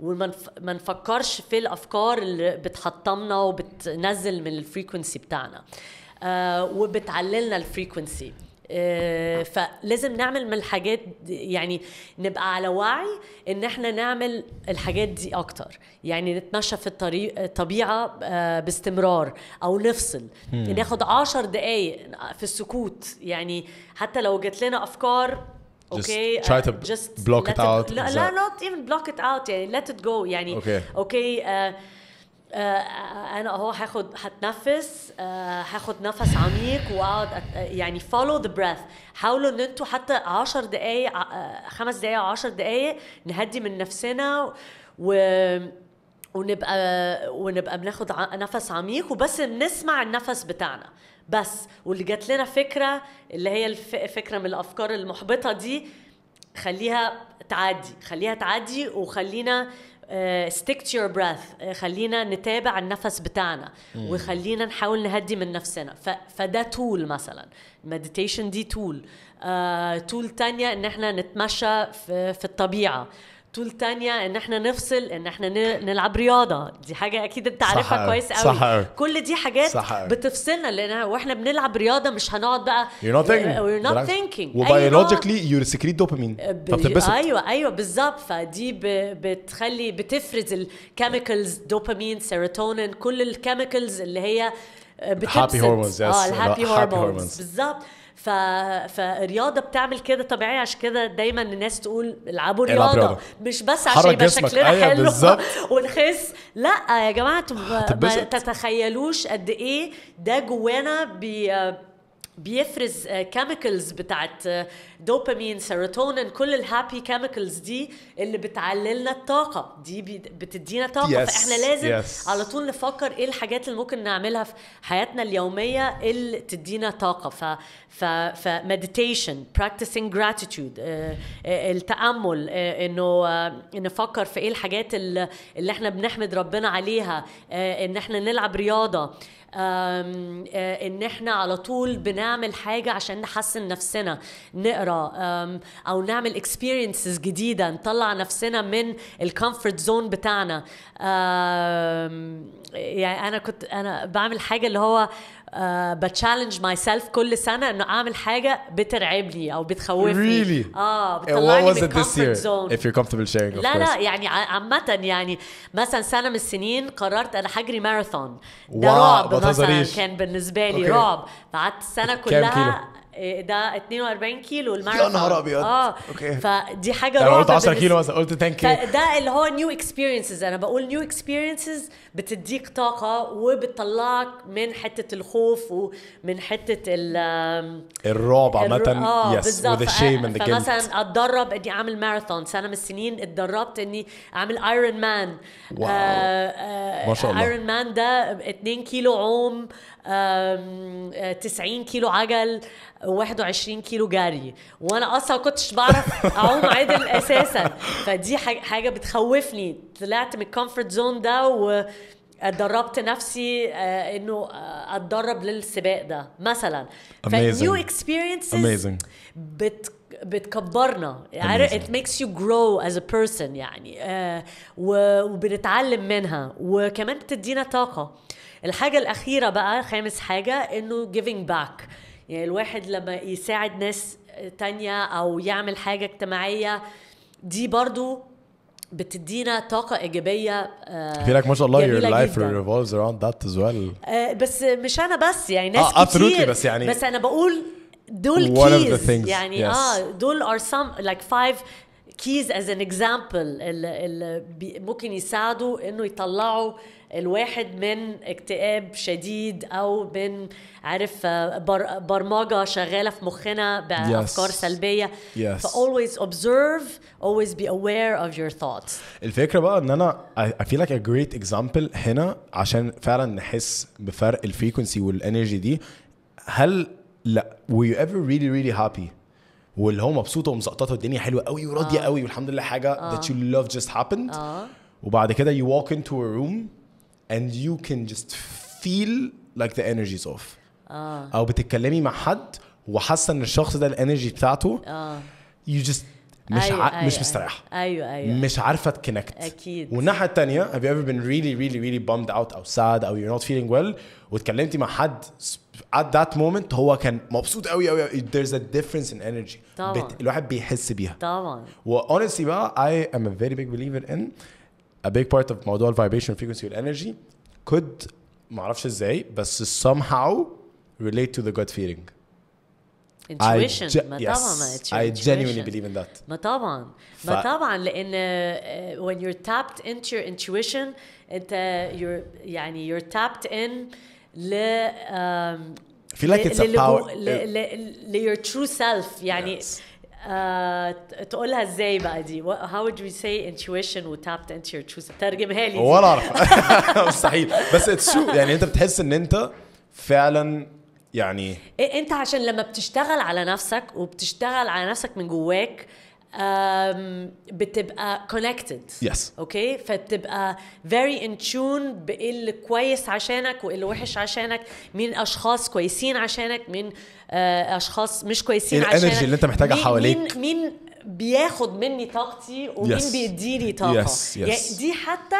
وما ما نفكرش في الافكار اللي بتحطمنا وبتنزل من الفريكونسي بتاعنا آه، وبتعللنا الفريكونسي آه، فلازم نعمل من الحاجات يعني نبقى على وعي ان احنا نعمل الحاجات دي اكتر يعني نتمشى في الطريق الطبيعه آه، باستمرار او نفصل ناخد عشر دقايق في السكوت يعني حتى لو جات لنا افكار Just okay, try to uh, just block it out. لا, لا not even block it out يعني let it go يعني okay, okay uh, Uh, انا اهو هاخد هتنفس uh, هاخد نفس عميق واقعد يعني follow the breath حاولوا ان انتوا حتى 10 دقائق uh, خمس دقائق او 10 دقائق نهدي من نفسنا و ونبقى ونبقى بناخد نفس عميق وبس بنسمع النفس بتاعنا بس واللي جات لنا فكره اللي هي فكره من الافكار المحبطه دي خليها تعدي خليها تعدي وخلينا ستيك تو يور بريث خلينا نتابع النفس بتاعنا مم. وخلينا نحاول نهدي من نفسنا ف, فده تول مثلا المديتيشن دي تول تول آه، تانية ان احنا نتمشى في, في الطبيعه طول تانية ان احنا نفصل ان احنا نلعب رياضه دي حاجه اكيد انت عارفها كويس قوي صح كل دي حاجات صح بتفصلنا لان واحنا بنلعب رياضه مش هنقعد بقى you're not thinking we're not thinking وبيولوجيكلي يو سكريت دوبامين ايوه ايوه بالظبط فدي بتخلي بتفرز الكيميكلز دوبامين سيروتونين كل الكيميكلز اللي هي بتبسط هابي هرمونز اه, آه، الهابي هورمونز بالظبط ف... فالرياضه بتعمل كده طبيعي عشان كده دايما الناس تقول العبوا رياضه, رياضة. مش بس عشان يبقى شكلنا أيوة، حلو ونخس لا يا جماعه ما تتخيلوش قد ايه ده جوانا بي بيفرز كيميكلز آه، بتاعت دوبامين آه، سيروتونين كل الهابي كيميكلز دي اللي بتعللنا الطاقه دي بتدينا طاقه yes. فاحنا لازم yes. على طول نفكر ايه الحاجات اللي ممكن نعملها في حياتنا اليوميه اللي تدينا طاقه ف ف ف مديتيشن براكتسينج جراتيتيود التامل آه، انه نفكر في ايه الحاجات اللي احنا بنحمد ربنا عليها ان احنا نلعب رياضه آه، ان احنا على طول بنعمل حاجه عشان نحسن نفسنا نقرا او نعمل اكسبيرينسز جديده نطلع نفسنا من الكومفورت زون بتاعنا يعني انا كنت انا بعمل حاجه اللي هو بتشالنج ماي سيلف كل سنه انه اعمل حاجه بترعب لي او بتخوفني really? اه بتطلعني من الكومفورت زون if you're comfortable sharing لا لا يعني عامة يعني مثلا سنة من السنين قررت انا هجري ماراثون ده wow, رعب مثلا كان بالنسبة لي okay. رعب قعدت السنة كلها إيه، ده 42 كيلو الماراثون يا نهار ابيض اه اوكي فدي حاجه يعني رعب قلت 10 كيلو مثلا قلت 10 كيلو ده اللي هو نيو اكسبيرينسز انا بقول نيو اكسبيرينسز بتديك طاقه وبتطلعك من حته الخوف ومن حته ال الرعب عامه يس وذ شيم اند فمثلا اتدرب اني اعمل ماراثون سنه من السنين اتدربت اني اعمل ايرون مان واو آه، آه، ما شاء الله ايرون مان ده 2 كيلو عوم 90 آه، كيلو عجل 21 كيلو جري وانا اصلا كنتش بعرف اعوم عدل اساسا فدي حاجه بتخوفني طلعت من الكومفورت زون ده و نفسي آه، انه آه، اتدرب للسباق ده مثلا فنيو اكسبيرينسز بت بتكبرنا عارف ات ميكس يو جرو از ا بيرسون يعني آه، وبنتعلم منها وكمان بتدينا طاقه الحاجه الاخيره بقى خامس حاجه انه جيفنج باك يعني الواحد لما يساعد ناس تانية أو يعمل حاجة اجتماعية دي برضو بتدينا طاقة إيجابية آه، في لك ما شاء الله your life revolves around that as well آه، بس مش أنا بس يعني ناس آه كتير بس يعني بس أنا بقول دول كيز يعني yes. اه دول are some like five keys as an example اللي ممكن يساعدوا انه يطلعوا الواحد من اكتئاب شديد او من عارف بر برمجه شغاله في مخنا بافكار yes. سلبيه yes. فالويز اوبزرف اولويز بي اوير اوف يور ثوتس الفكره بقى ان انا اي فيل لايك ا جريت اكزامبل هنا عشان فعلا نحس بفرق الفريكونسي والانرجي دي هل لا were you ever really really happy واللي هو مبسوطه ومزقططه والدنيا حلوه قوي وراضيه آه. قوي والحمد لله حاجه آه. that you love just happened آه. وبعد كده you walk into a room and you can just feel like the energy is off اه او بتتكلمي مع حد وحاسه ان الشخص ده الانرجي بتاعته اه you just مش أيوة ع... أيوة مش مستريحه ايوه ايوه مش عارفه تكونكت اكيد والناحيه الثانيه have you ever been really really really bummed out او sad او you're not feeling well واتكلمتي مع حد at that moment هو كان مبسوط قوي قوي there's a difference in energy طبعا بت... الواحد بيحس بيها طبعا و honestly بقى I am a very big believer in a big part of موضوع vibration frequency and energy could ما اعرفش ازاي بس somehow relate to the gut feeling intuition I yes, I intuition. genuinely believe in that ما طبعا ما طبعا لان uh, when you're tapped into your intuition انت you're يعني you're tapped in ل um, feel like it's a power ل, ل, ل, ل your true self يعني yes. آه، تقولها ازاي بقى دي هاو would وي سي انتويشن وتابت انت يور تشوز ترجمها لي ولا اعرف مستحيل بس اتس يعني انت بتحس ان انت فعلا يعني إيه، انت عشان لما بتشتغل على نفسك وبتشتغل على نفسك من جواك Um, بتبقى كونكتد يس اوكي فبتبقى فيري ان تيون بايه اللي كويس عشانك واللي وحش عشانك مين اشخاص كويسين عشانك مين آه، اشخاص مش كويسين عشانك الانرجي اللي انت محتاجها حواليك مين مين بياخد مني طاقتي ومين yes. بيديني طاقه yes, يعني yes. يعني دي حتى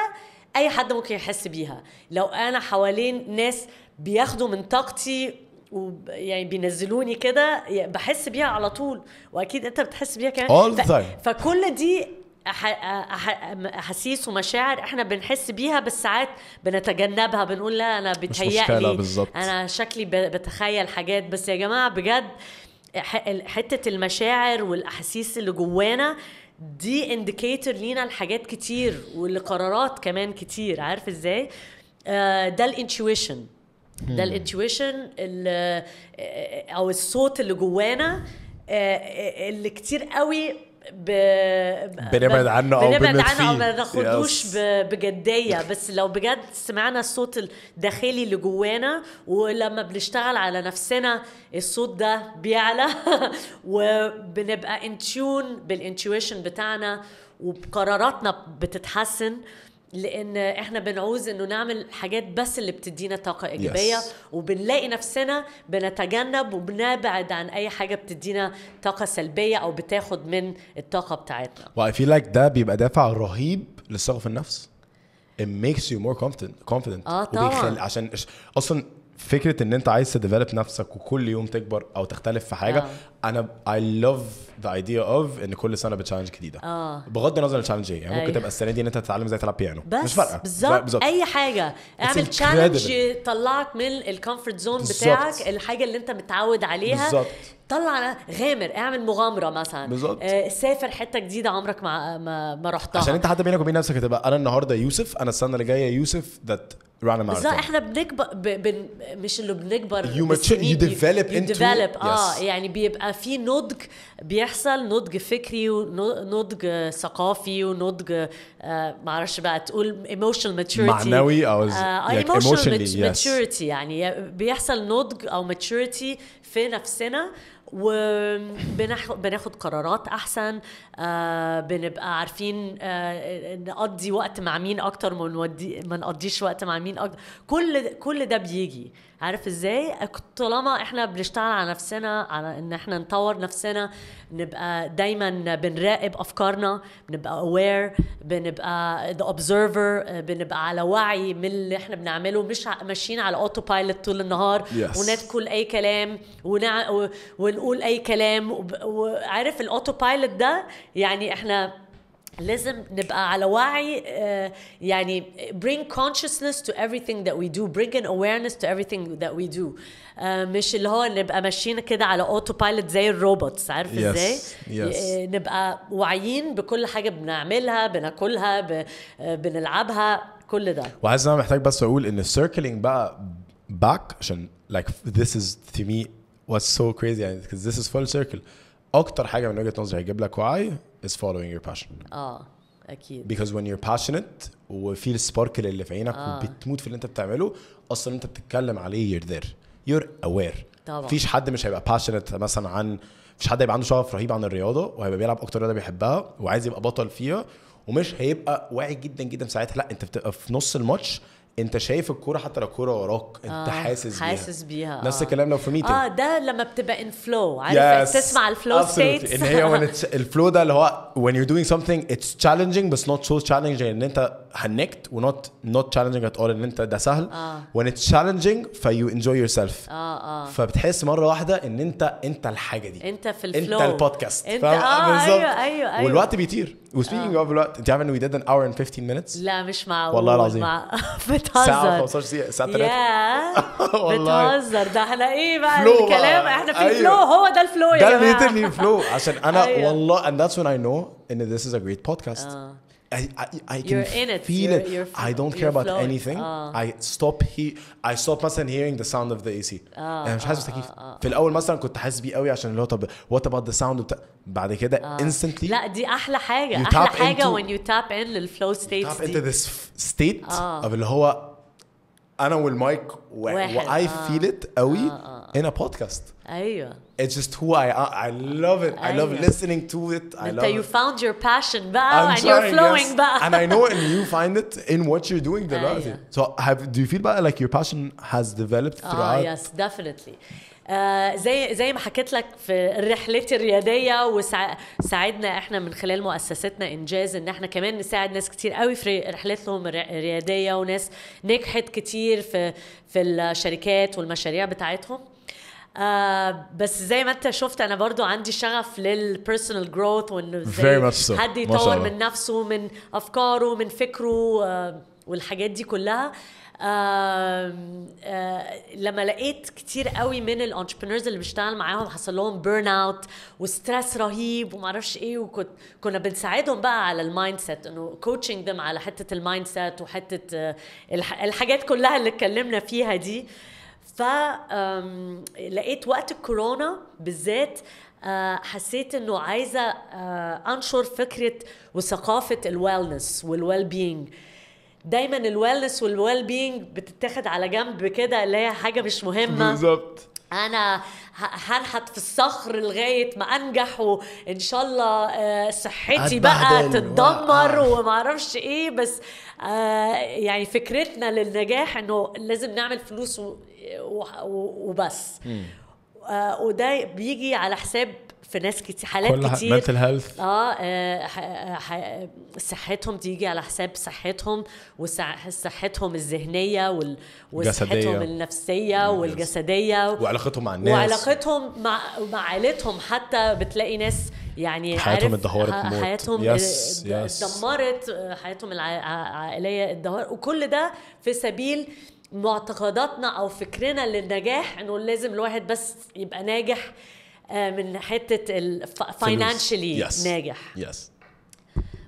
اي حد ممكن يحس بيها لو انا حوالين ناس بياخدوا من طاقتي ويعني بينزلوني كده بحس بيها على طول واكيد انت بتحس بيها كمان All ف... time. فكل دي احاسيس ومشاعر احنا بنحس بيها بس ساعات بنتجنبها بنقول لا انا بتهيألي انا شكلي بتخيل حاجات بس يا جماعه بجد حته المشاعر والاحاسيس اللي جوانا دي انديكيتور لينا لحاجات كتير ولقرارات كمان كتير عارف ازاي آه، ده الانتويشن ده الانتويشن او الصوت اللي جوانا آه، آه، اللي كتير قوي ب... بنبعد عنه او بنبعد عنه او ما ناخدوش yes. بجديه بس لو بجد سمعنا الصوت الداخلي اللي جوانا ولما بنشتغل على نفسنا الصوت ده بيعلى وبنبقى انتيون بالانتويشن بتاعنا وبقراراتنا بتتحسن لان احنا بنعوز انه نعمل حاجات بس اللي بتدينا طاقه ايجابيه yes. وبنلاقي نفسنا بنتجنب وبنبعد عن اي حاجه بتدينا طاقه سلبيه او بتاخد من الطاقه بتاعتنا واي فيل لايك ده بيبقى دافع رهيب للثقه في النفس it makes you more confident confident اه طبعا عشان اصلا فكره ان انت عايز تديفلوب نفسك وكل يوم تكبر او تختلف في حاجه آه. انا اي لاف ذا ايديا اوف ان كل سنه بتشالنج جديده اه بغض النظر عن التشالنج ايه يعني أيوه. ممكن تبقى السنه دي ان انت تتعلم ازاي تلعب بيانو بس مش فارقه بالظبط اي حاجه اعمل تشالنج طلعك من الكومفورت زون بتاعك الحاجه اللي انت متعود عليها بالظبط طلع غامر اعمل مغامره مثلا بالظبط آه سافر حته جديده عمرك ما ما, ما رحتها عشان انت حتى بينك وبين نفسك هتبقى انا النهارده يوسف انا السنه اللي جايه يوسف ذات ران ماراثون احنا بنكبر ب... ب... مش انه بنكبر يو يو ديفلوب ديفلوب اه يعني بيبقى في نضج بيحصل نضج فكري ونضج ثقافي ونضج آه معرفش بقى تقول ايموشنال ماتشوريتي معنوي او ايموشنال آه، آه، ماتشوريتي يعني بيحصل نضج او ماتشوريتي في نفسنا وبناخد قرارات احسن آه، بنبقى عارفين آه، نقضي وقت مع مين اكتر ما نقضيش وقت مع مين اكتر كل كل ده بيجي عارف ازاي طالما احنا بنشتغل على نفسنا على ان احنا نطور نفسنا نبقى دايما بنراقب افكارنا بنبقى aware بنبقى the observer بنبقى على وعي من اللي احنا بنعمله مش ماشيين على اوتو بايلوت طول النهار yes. وناكل اي كلام ونع... ونقول اي كلام وعارف الاوتو بايلوت ده يعني احنا لازم نبقى على وعي آه، يعني bring consciousness to everything that we do bring an awareness to everything that we do آه، مش اللي هو نبقى ماشيين كده على اوتو بايلوت زي الروبوتس عارف yes. ازاي yes. آه، نبقى واعيين بكل حاجه بنعملها بناكلها بنلعبها كل ده وعايز انا محتاج بس اقول ان السيركلينج بقى باك عشان like this is to me what's so crazy يعني because this is full circle اكتر حاجه من وجهه نظري هيجيب لك وعي is following your passion اه اكيد because when you're passionate وفي السباركل اللي في عينك آه. وبتموت في اللي انت بتعمله اصلا انت بتتكلم عليه you're there you're aware طبعا مفيش حد مش هيبقى passionate مثلا عن مفيش حد هيبقى عنده شغف رهيب عن الرياضه وهيبقى بيلعب اكتر رياضه بيحبها وعايز يبقى بطل فيها ومش هيبقى واعي جدا جدا ساعتها لا انت بتبقى في نص الماتش انت شايف الكوره حتى لو الكوره وراك انت آه حاسس, بيها حاسس بيها آه. نفس الكلام لو في ميتنج اه ده لما بتبقى ان فلو عارف yes. تسمع الفلو ستيت ان هي الفلو ده اللي هو when you're doing something it's challenging بس not so challenging ان انت هنكت ونوت نوت تشالنجينج ات اول ان انت ده سهل اه وان اتس تشالنجينج فيو انجوي يور سيلف اه اه فبتحس مره واحده ان انت انت الحاجه دي انت في الفلو انت البودكاست انت فاهم اه ايوه ايوه ايوه والوقت بيطير وسبيكينج اوف آه. الوقت انت عارف ان وي ديد ان اور اند 15 مينتس لا مش معقول والله العظيم بتهزر ساعه 15 دقيقه ساعه 3 بتهزر ده احنا ايه بقى الكلام احنا في فلو أيوة. هو ده الفلو يا جماعه ده اللي فلو عشان انا أيوة. والله and that's when I know ان this is a great podcast آه. I, I, I can you're in it. feel you're, you're, it. You're I don't care about flowing. anything. Uh. I stop he I stop مثلا hearing the sound of the AC. Uh, انا مش حاسس بالتكييف. آه. آه. في الاول مثلا كنت حاسس بيه قوي عشان اللي هو طب what about the sound بتا... بعد كده uh. instantly لا دي احلى حاجه احلى حاجه into, when you tap in للفلو state tap into this state uh. of اللي هو انا والمايك و, واحد. و I uh. feel it قوي uh, uh. in a podcast. ايوه it's just who I am. I love it. I love listening to it. I love you it. found your passion بقى and trying, you're flowing yes. back. and I know and you find it in what you're doing دلوقتي. So have, do you feel بقى like your passion has developed throughout? Oh, yes, definitely. زي زي ما حكيت لك في رحلتي الرياديه وساعدنا احنا من خلال مؤسستنا انجاز ان احنا كمان نساعد ناس كتير قوي في رحلتهم الرياديه وناس نجحت كتير في في الشركات والمشاريع بتاعتهم آه بس زي ما انت شفت انا برضو عندي شغف للبيرسونال جروث وانه زي so. حد يطور من نفسه من افكاره من فكره آه والحاجات دي كلها آه آه لما لقيت كتير قوي من الانتربرينورز اللي بشتغل معاهم حصل لهم بيرن اوت وستريس رهيب ومعرفش ايه وكنت كنا بنساعدهم بقى على المايند سيت انه كوتشنج على حته المايند سيت وحته آه الحاجات كلها اللي اتكلمنا فيها دي آه فلقيت وقت الكورونا بالذات آه، حسيت انه عايزه آه، انشر فكره وثقافه الويلنس والويل بينج دايما الويلنس والويل بينج بتتاخد على جنب كده اللي هي حاجه مش مهمه بالظبط انا هنحت في الصخر لغايه ما انجح وان شاء الله آه، صحتي بقى تتدمر وما اعرفش ايه بس يعني فكرتنا للنجاح انه لازم نعمل فلوس وبس آه وده بيجي على حساب في ناس كتير حالات كل كتير منتل هيلث اه, آه ح... صحتهم تيجي على حساب صحتهم وصحتهم الذهنيه وال... وصحتهم النفسيه والجسديه وعلاقتهم مع الناس وعلاقتهم مع مع عائلتهم حتى بتلاقي ناس يعني حياتهم اتدهورت حياتهم اتدمرت حياتهم العائليه اتدهورت وكل ده في سبيل معتقداتنا او فكرنا للنجاح انه لازم الواحد بس يبقى ناجح آه، من حته الفاينانشلي yes. ناجح yes.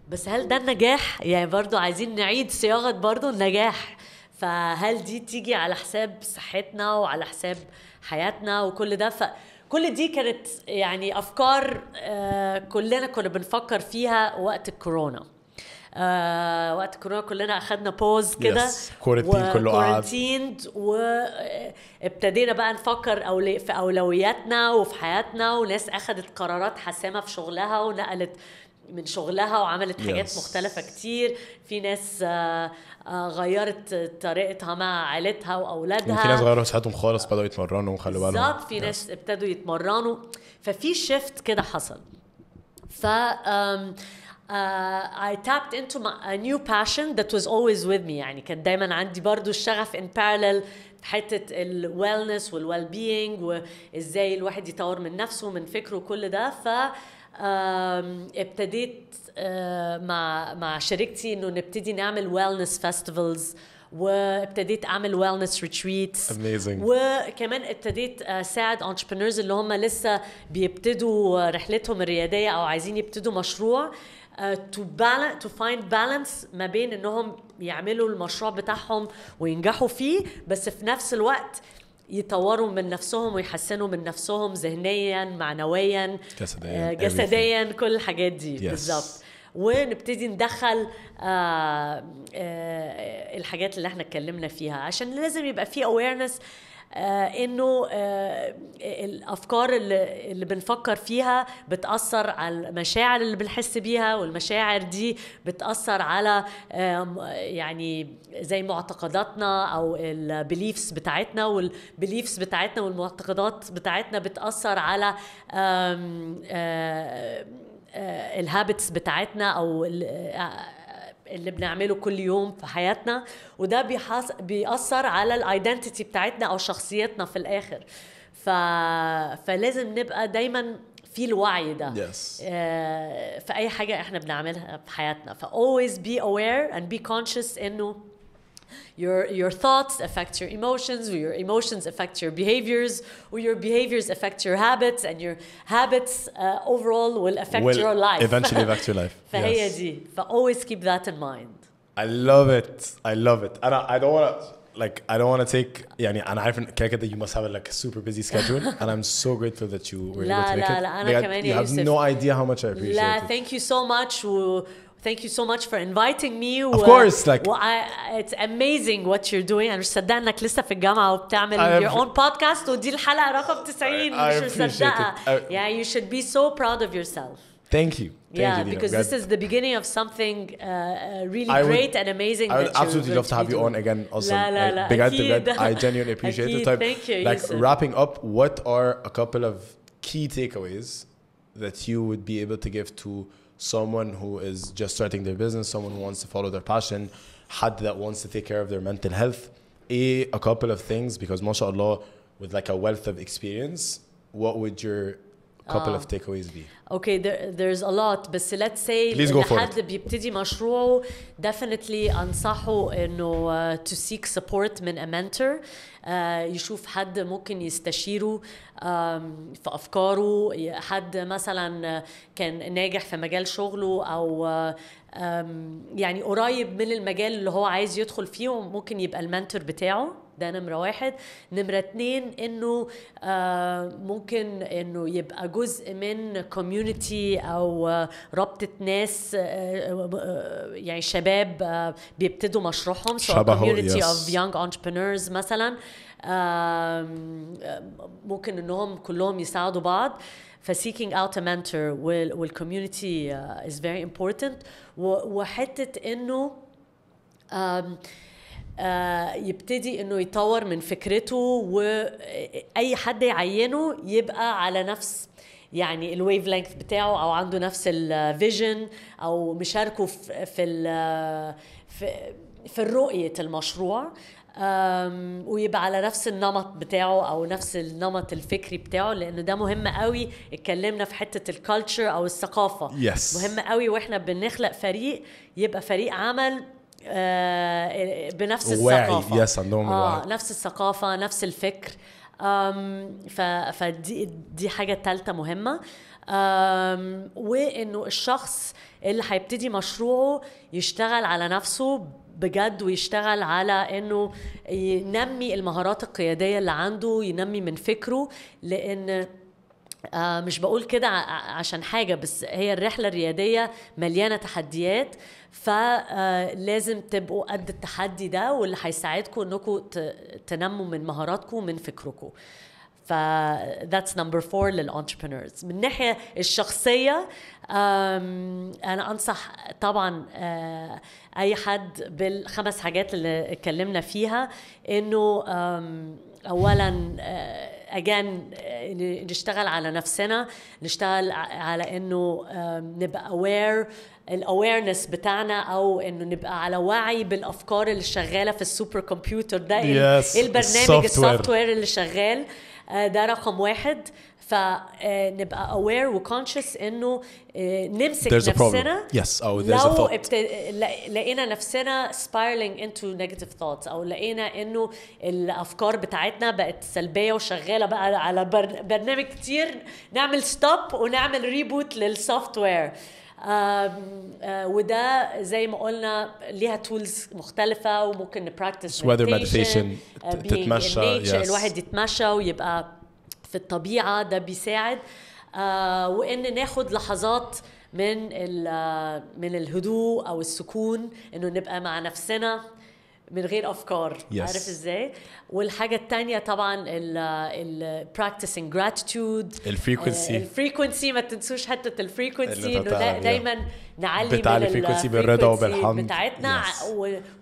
بس هل ده النجاح يعني برضو عايزين نعيد صياغه برضو النجاح فهل دي تيجي على حساب صحتنا وعلى حساب حياتنا وكل ده فكل دي كانت يعني افكار آه، كلنا كنا بنفكر فيها وقت الكورونا آه وقت كورونا كلنا اخدنا بوز كده كورنتين كله قعد وابتدينا بقى نفكر أولي في اولوياتنا وفي حياتنا وناس اخذت قرارات حاسمه في شغلها ونقلت من شغلها وعملت حاجات yes. مختلفة كتير في ناس آه، آه، غيرت طريقتها مع عائلتها وأولادها في ناس غيروا صحتهم خالص بدأوا يتمرنوا وخلوا بالهم بالظبط في yes. ناس ابتدوا يتمرنوا ففي شيفت كده حصل ف uh, I tapped into my, a new passion that was always with me يعني كان دايما عندي برضو الشغف in parallel حتة وال والويل بينج وازاي الواحد يطور من نفسه ومن فكره وكل ده ف ابتديت آه، مع مع شريكتي انه نبتدي نعمل ويلنس فيستيفالز وابتديت اعمل ويلنس ريتريتس وكمان ابتديت اساعد entrepreneurs اللي هم لسه بيبتدوا رحلتهم الرياديه او عايزين يبتدوا مشروع تو بالانس تو فايند بالانس ما بين انهم يعملوا المشروع بتاعهم وينجحوا فيه بس في نفس الوقت يطوروا من نفسهم ويحسنوا من نفسهم ذهنيا معنويا uh, جسديا جسديا كل الحاجات دي yes. بالظبط ونبتدي ندخل آآ uh, آآ uh, الحاجات اللي احنا اتكلمنا فيها عشان لازم يبقى في awareness آه، انه آه، الافكار اللي, بنفكر فيها بتاثر على المشاعر اللي بنحس بيها والمشاعر دي بتاثر على يعني زي معتقداتنا او البيليفز بتاعتنا والبيليفز بتاعتنا والمعتقدات بتاعتنا بتاثر على آه، الهابتس بتاعتنا او اللي بنعمله كل يوم في حياتنا وده بيحص... بيأثر على الايدنتيتي بتاعتنا او شخصيتنا في الاخر ف... فلازم نبقى دايما في الوعي ده yes. آه، في اي حاجه احنا بنعملها في حياتنا ف always be aware and be conscious انه Your, your thoughts affect your emotions, or your emotions affect your behaviors, or your behaviors affect your habits, and your habits uh, overall will affect will your life. Eventually affect your life. yes. always keep that in mind. I love it. I love it. And I, I don't want to like I don't want to take Yeah, يعني أنا عارف كده that you must have like a super busy schedule and I'm so grateful that you were able to make it. you have no idea how much I appreciate لا, it. thank you so much. Thank you so much for inviting me. Of course, like it's amazing what you're doing. and مش مصدقه انك لسه في الجامعه وبتعمل your own podcast ودي الحلقه رقم 90 I... مش مصدقه. I... Yeah, you should be so proud of yourself. Thank you. Thank yeah, you, because this is the beginning of something uh, uh really great and amazing. I would absolutely love to have you on again. Also, la la la. بجد I genuinely appreciate the time. Thank you. Like Yusuf. wrapping up, what are a couple of key takeaways that you would be able to give to someone who is just starting their business, someone who wants to follow their passion, had that wants to take care of their mental health. A, a couple of things because mashallah, with like a wealth of experience, what would your couple of um, takeaways okay there, there's a lot بس let's say Please go for حد بيبتدي مشروعه definitely انصحه انه uh, to seek support من a mentor uh, يشوف حد ممكن يستشيره um, في افكاره حد مثلا كان ناجح في مجال شغله او uh, um, يعني قريب من المجال اللي هو عايز يدخل فيه وممكن يبقى المنتور بتاعه ده نمرة واحد نمرة اتنين انه آه، ممكن انه يبقى جزء من كوميونتي او آه، رابطة ناس آه، يعني شباب بيبتدوا مشروعهم سواء كوميونتي اوف يونج entrepreneurs مثلا ممكن انهم كلهم يساعدوا بعض ف فسيكينج اوت ا منتور والكوميونتي از فيري امبورتنت وحته انه آه، يبتدي انه يطور من فكرته واي حد يعينه يبقى على نفس يعني الويف لينث بتاعه او عنده نفس الفيجن او مشاركه في في في رؤيه المشروع ويبقى على نفس النمط بتاعه او نفس النمط الفكري بتاعه لانه ده مهم قوي اتكلمنا في حته الكالتشر او الثقافه yes. مهم قوي واحنا بنخلق فريق يبقى فريق عمل آه، بنفس الثقافه يس آه نفس الثقافه نفس الفكر فدي دي حاجه تالتة مهمه وانه الشخص اللي هيبتدي مشروعه يشتغل على نفسه بجد ويشتغل على انه ينمي المهارات القياديه اللي عنده ينمي من فكره لان آه مش بقول كده عشان حاجة بس هي الرحلة الريادية مليانة تحديات فلازم آه، تبقوا قد التحدي ده واللي هيساعدكم انكم تنموا من مهاراتكم ومن فكركم ف that's number four للانتربرينورز من الناحية الشخصية أنا أنصح طبعا آه، أي حد بالخمس حاجات اللي اتكلمنا فيها إنه أولا آه، اجان آه، نشتغل على نفسنا نشتغل على انه نبقى اوير الاويرنس بتاعنا او انه نبقى على وعي بالافكار اللي شغاله في السوبر كمبيوتر ده yes. البرنامج السوفت وير اللي شغال آه، ده رقم واحد فنبقى آه، aware وكونشس انه آه، نمسك There's نفسنا yes. oh, لو ابت... لقينا نفسنا spiraling into negative thoughts او لقينا انه الافكار بتاعتنا بقت سلبيه وشغاله بقى على برنامج كتير نعمل ستوب ونعمل ريبوت للسوفت وير وده زي ما قلنا ليها تولز مختلفة وممكن نبراكتس مديتيشن تتمشى الواحد يتمشى ويبقى في الطبيعة ده بيساعد وإن ناخد لحظات من من الهدوء أو السكون إنه نبقى مع نفسنا من غير افكار yes. عارف ازاي والحاجه الثانيه طبعا البراكتسنج جراتيتيود الفريكونسي الفريكونسي ما تنسوش حته الفريكونسي انه دايما نعلي بتاع الفريكونسي بالرضا وبالحمد بتاعتنا yes.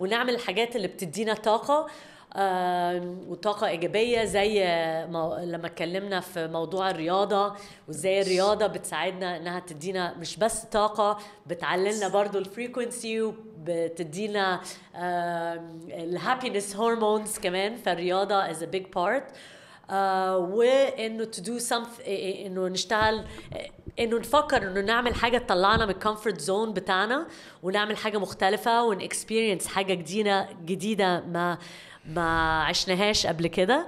ونعمل الحاجات اللي بتدينا طاقه وطاقه ايجابيه زي ما لما اتكلمنا في موضوع الرياضه وازاي الرياضه بتساعدنا انها تدينا مش بس طاقه بتعلمنا برضو الفريكونسي وبتدينا الهابينس هرمونز كمان فالرياضه از آه، ا بيج بارت وانه تو دو something انه نشتغل انه نفكر انه نعمل حاجه تطلعنا من الكومفورت زون بتاعنا ونعمل حاجه مختلفه ونكسبيرينس حاجه جديده جديده ما ما عشناهاش قبل كده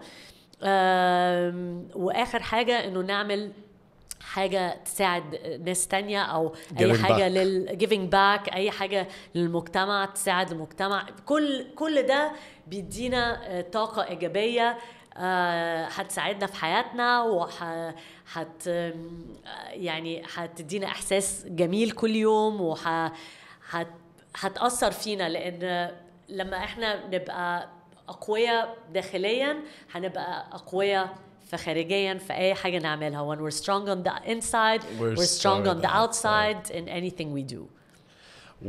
واخر حاجه انه نعمل حاجه تساعد ناس تانية او اي حاجه للجيفنج باك اي حاجه للمجتمع تساعد المجتمع كل كل ده بيدينا آه، طاقه ايجابيه آه، هتساعدنا في حياتنا وحت آه، يعني هتدينا احساس جميل كل يوم وح هتاثر فينا لان لما احنا نبقى اقوياء داخليا هنبقى اقوياء فخارجيا في اي حاجه نعملها when we're strong on the inside we're, we're strong on the outside, outside in anything we do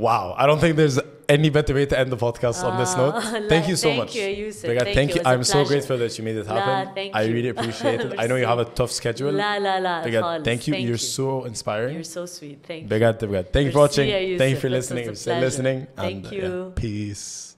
Wow, I don't think there's any better way to end the podcast uh, on this ah, note. Thank you so thank much. You, Yusuf. Brigad, thank, thank you. I'm so grateful that you made it happen. La, I really appreciate it. I know you have a tough schedule. La, la, la, Brigad, thank you. Thank You're you. so inspiring. You're so sweet. Thank you. Brigad, thank you for watching. Thank you for listening. Thank you listening. thank you. peace.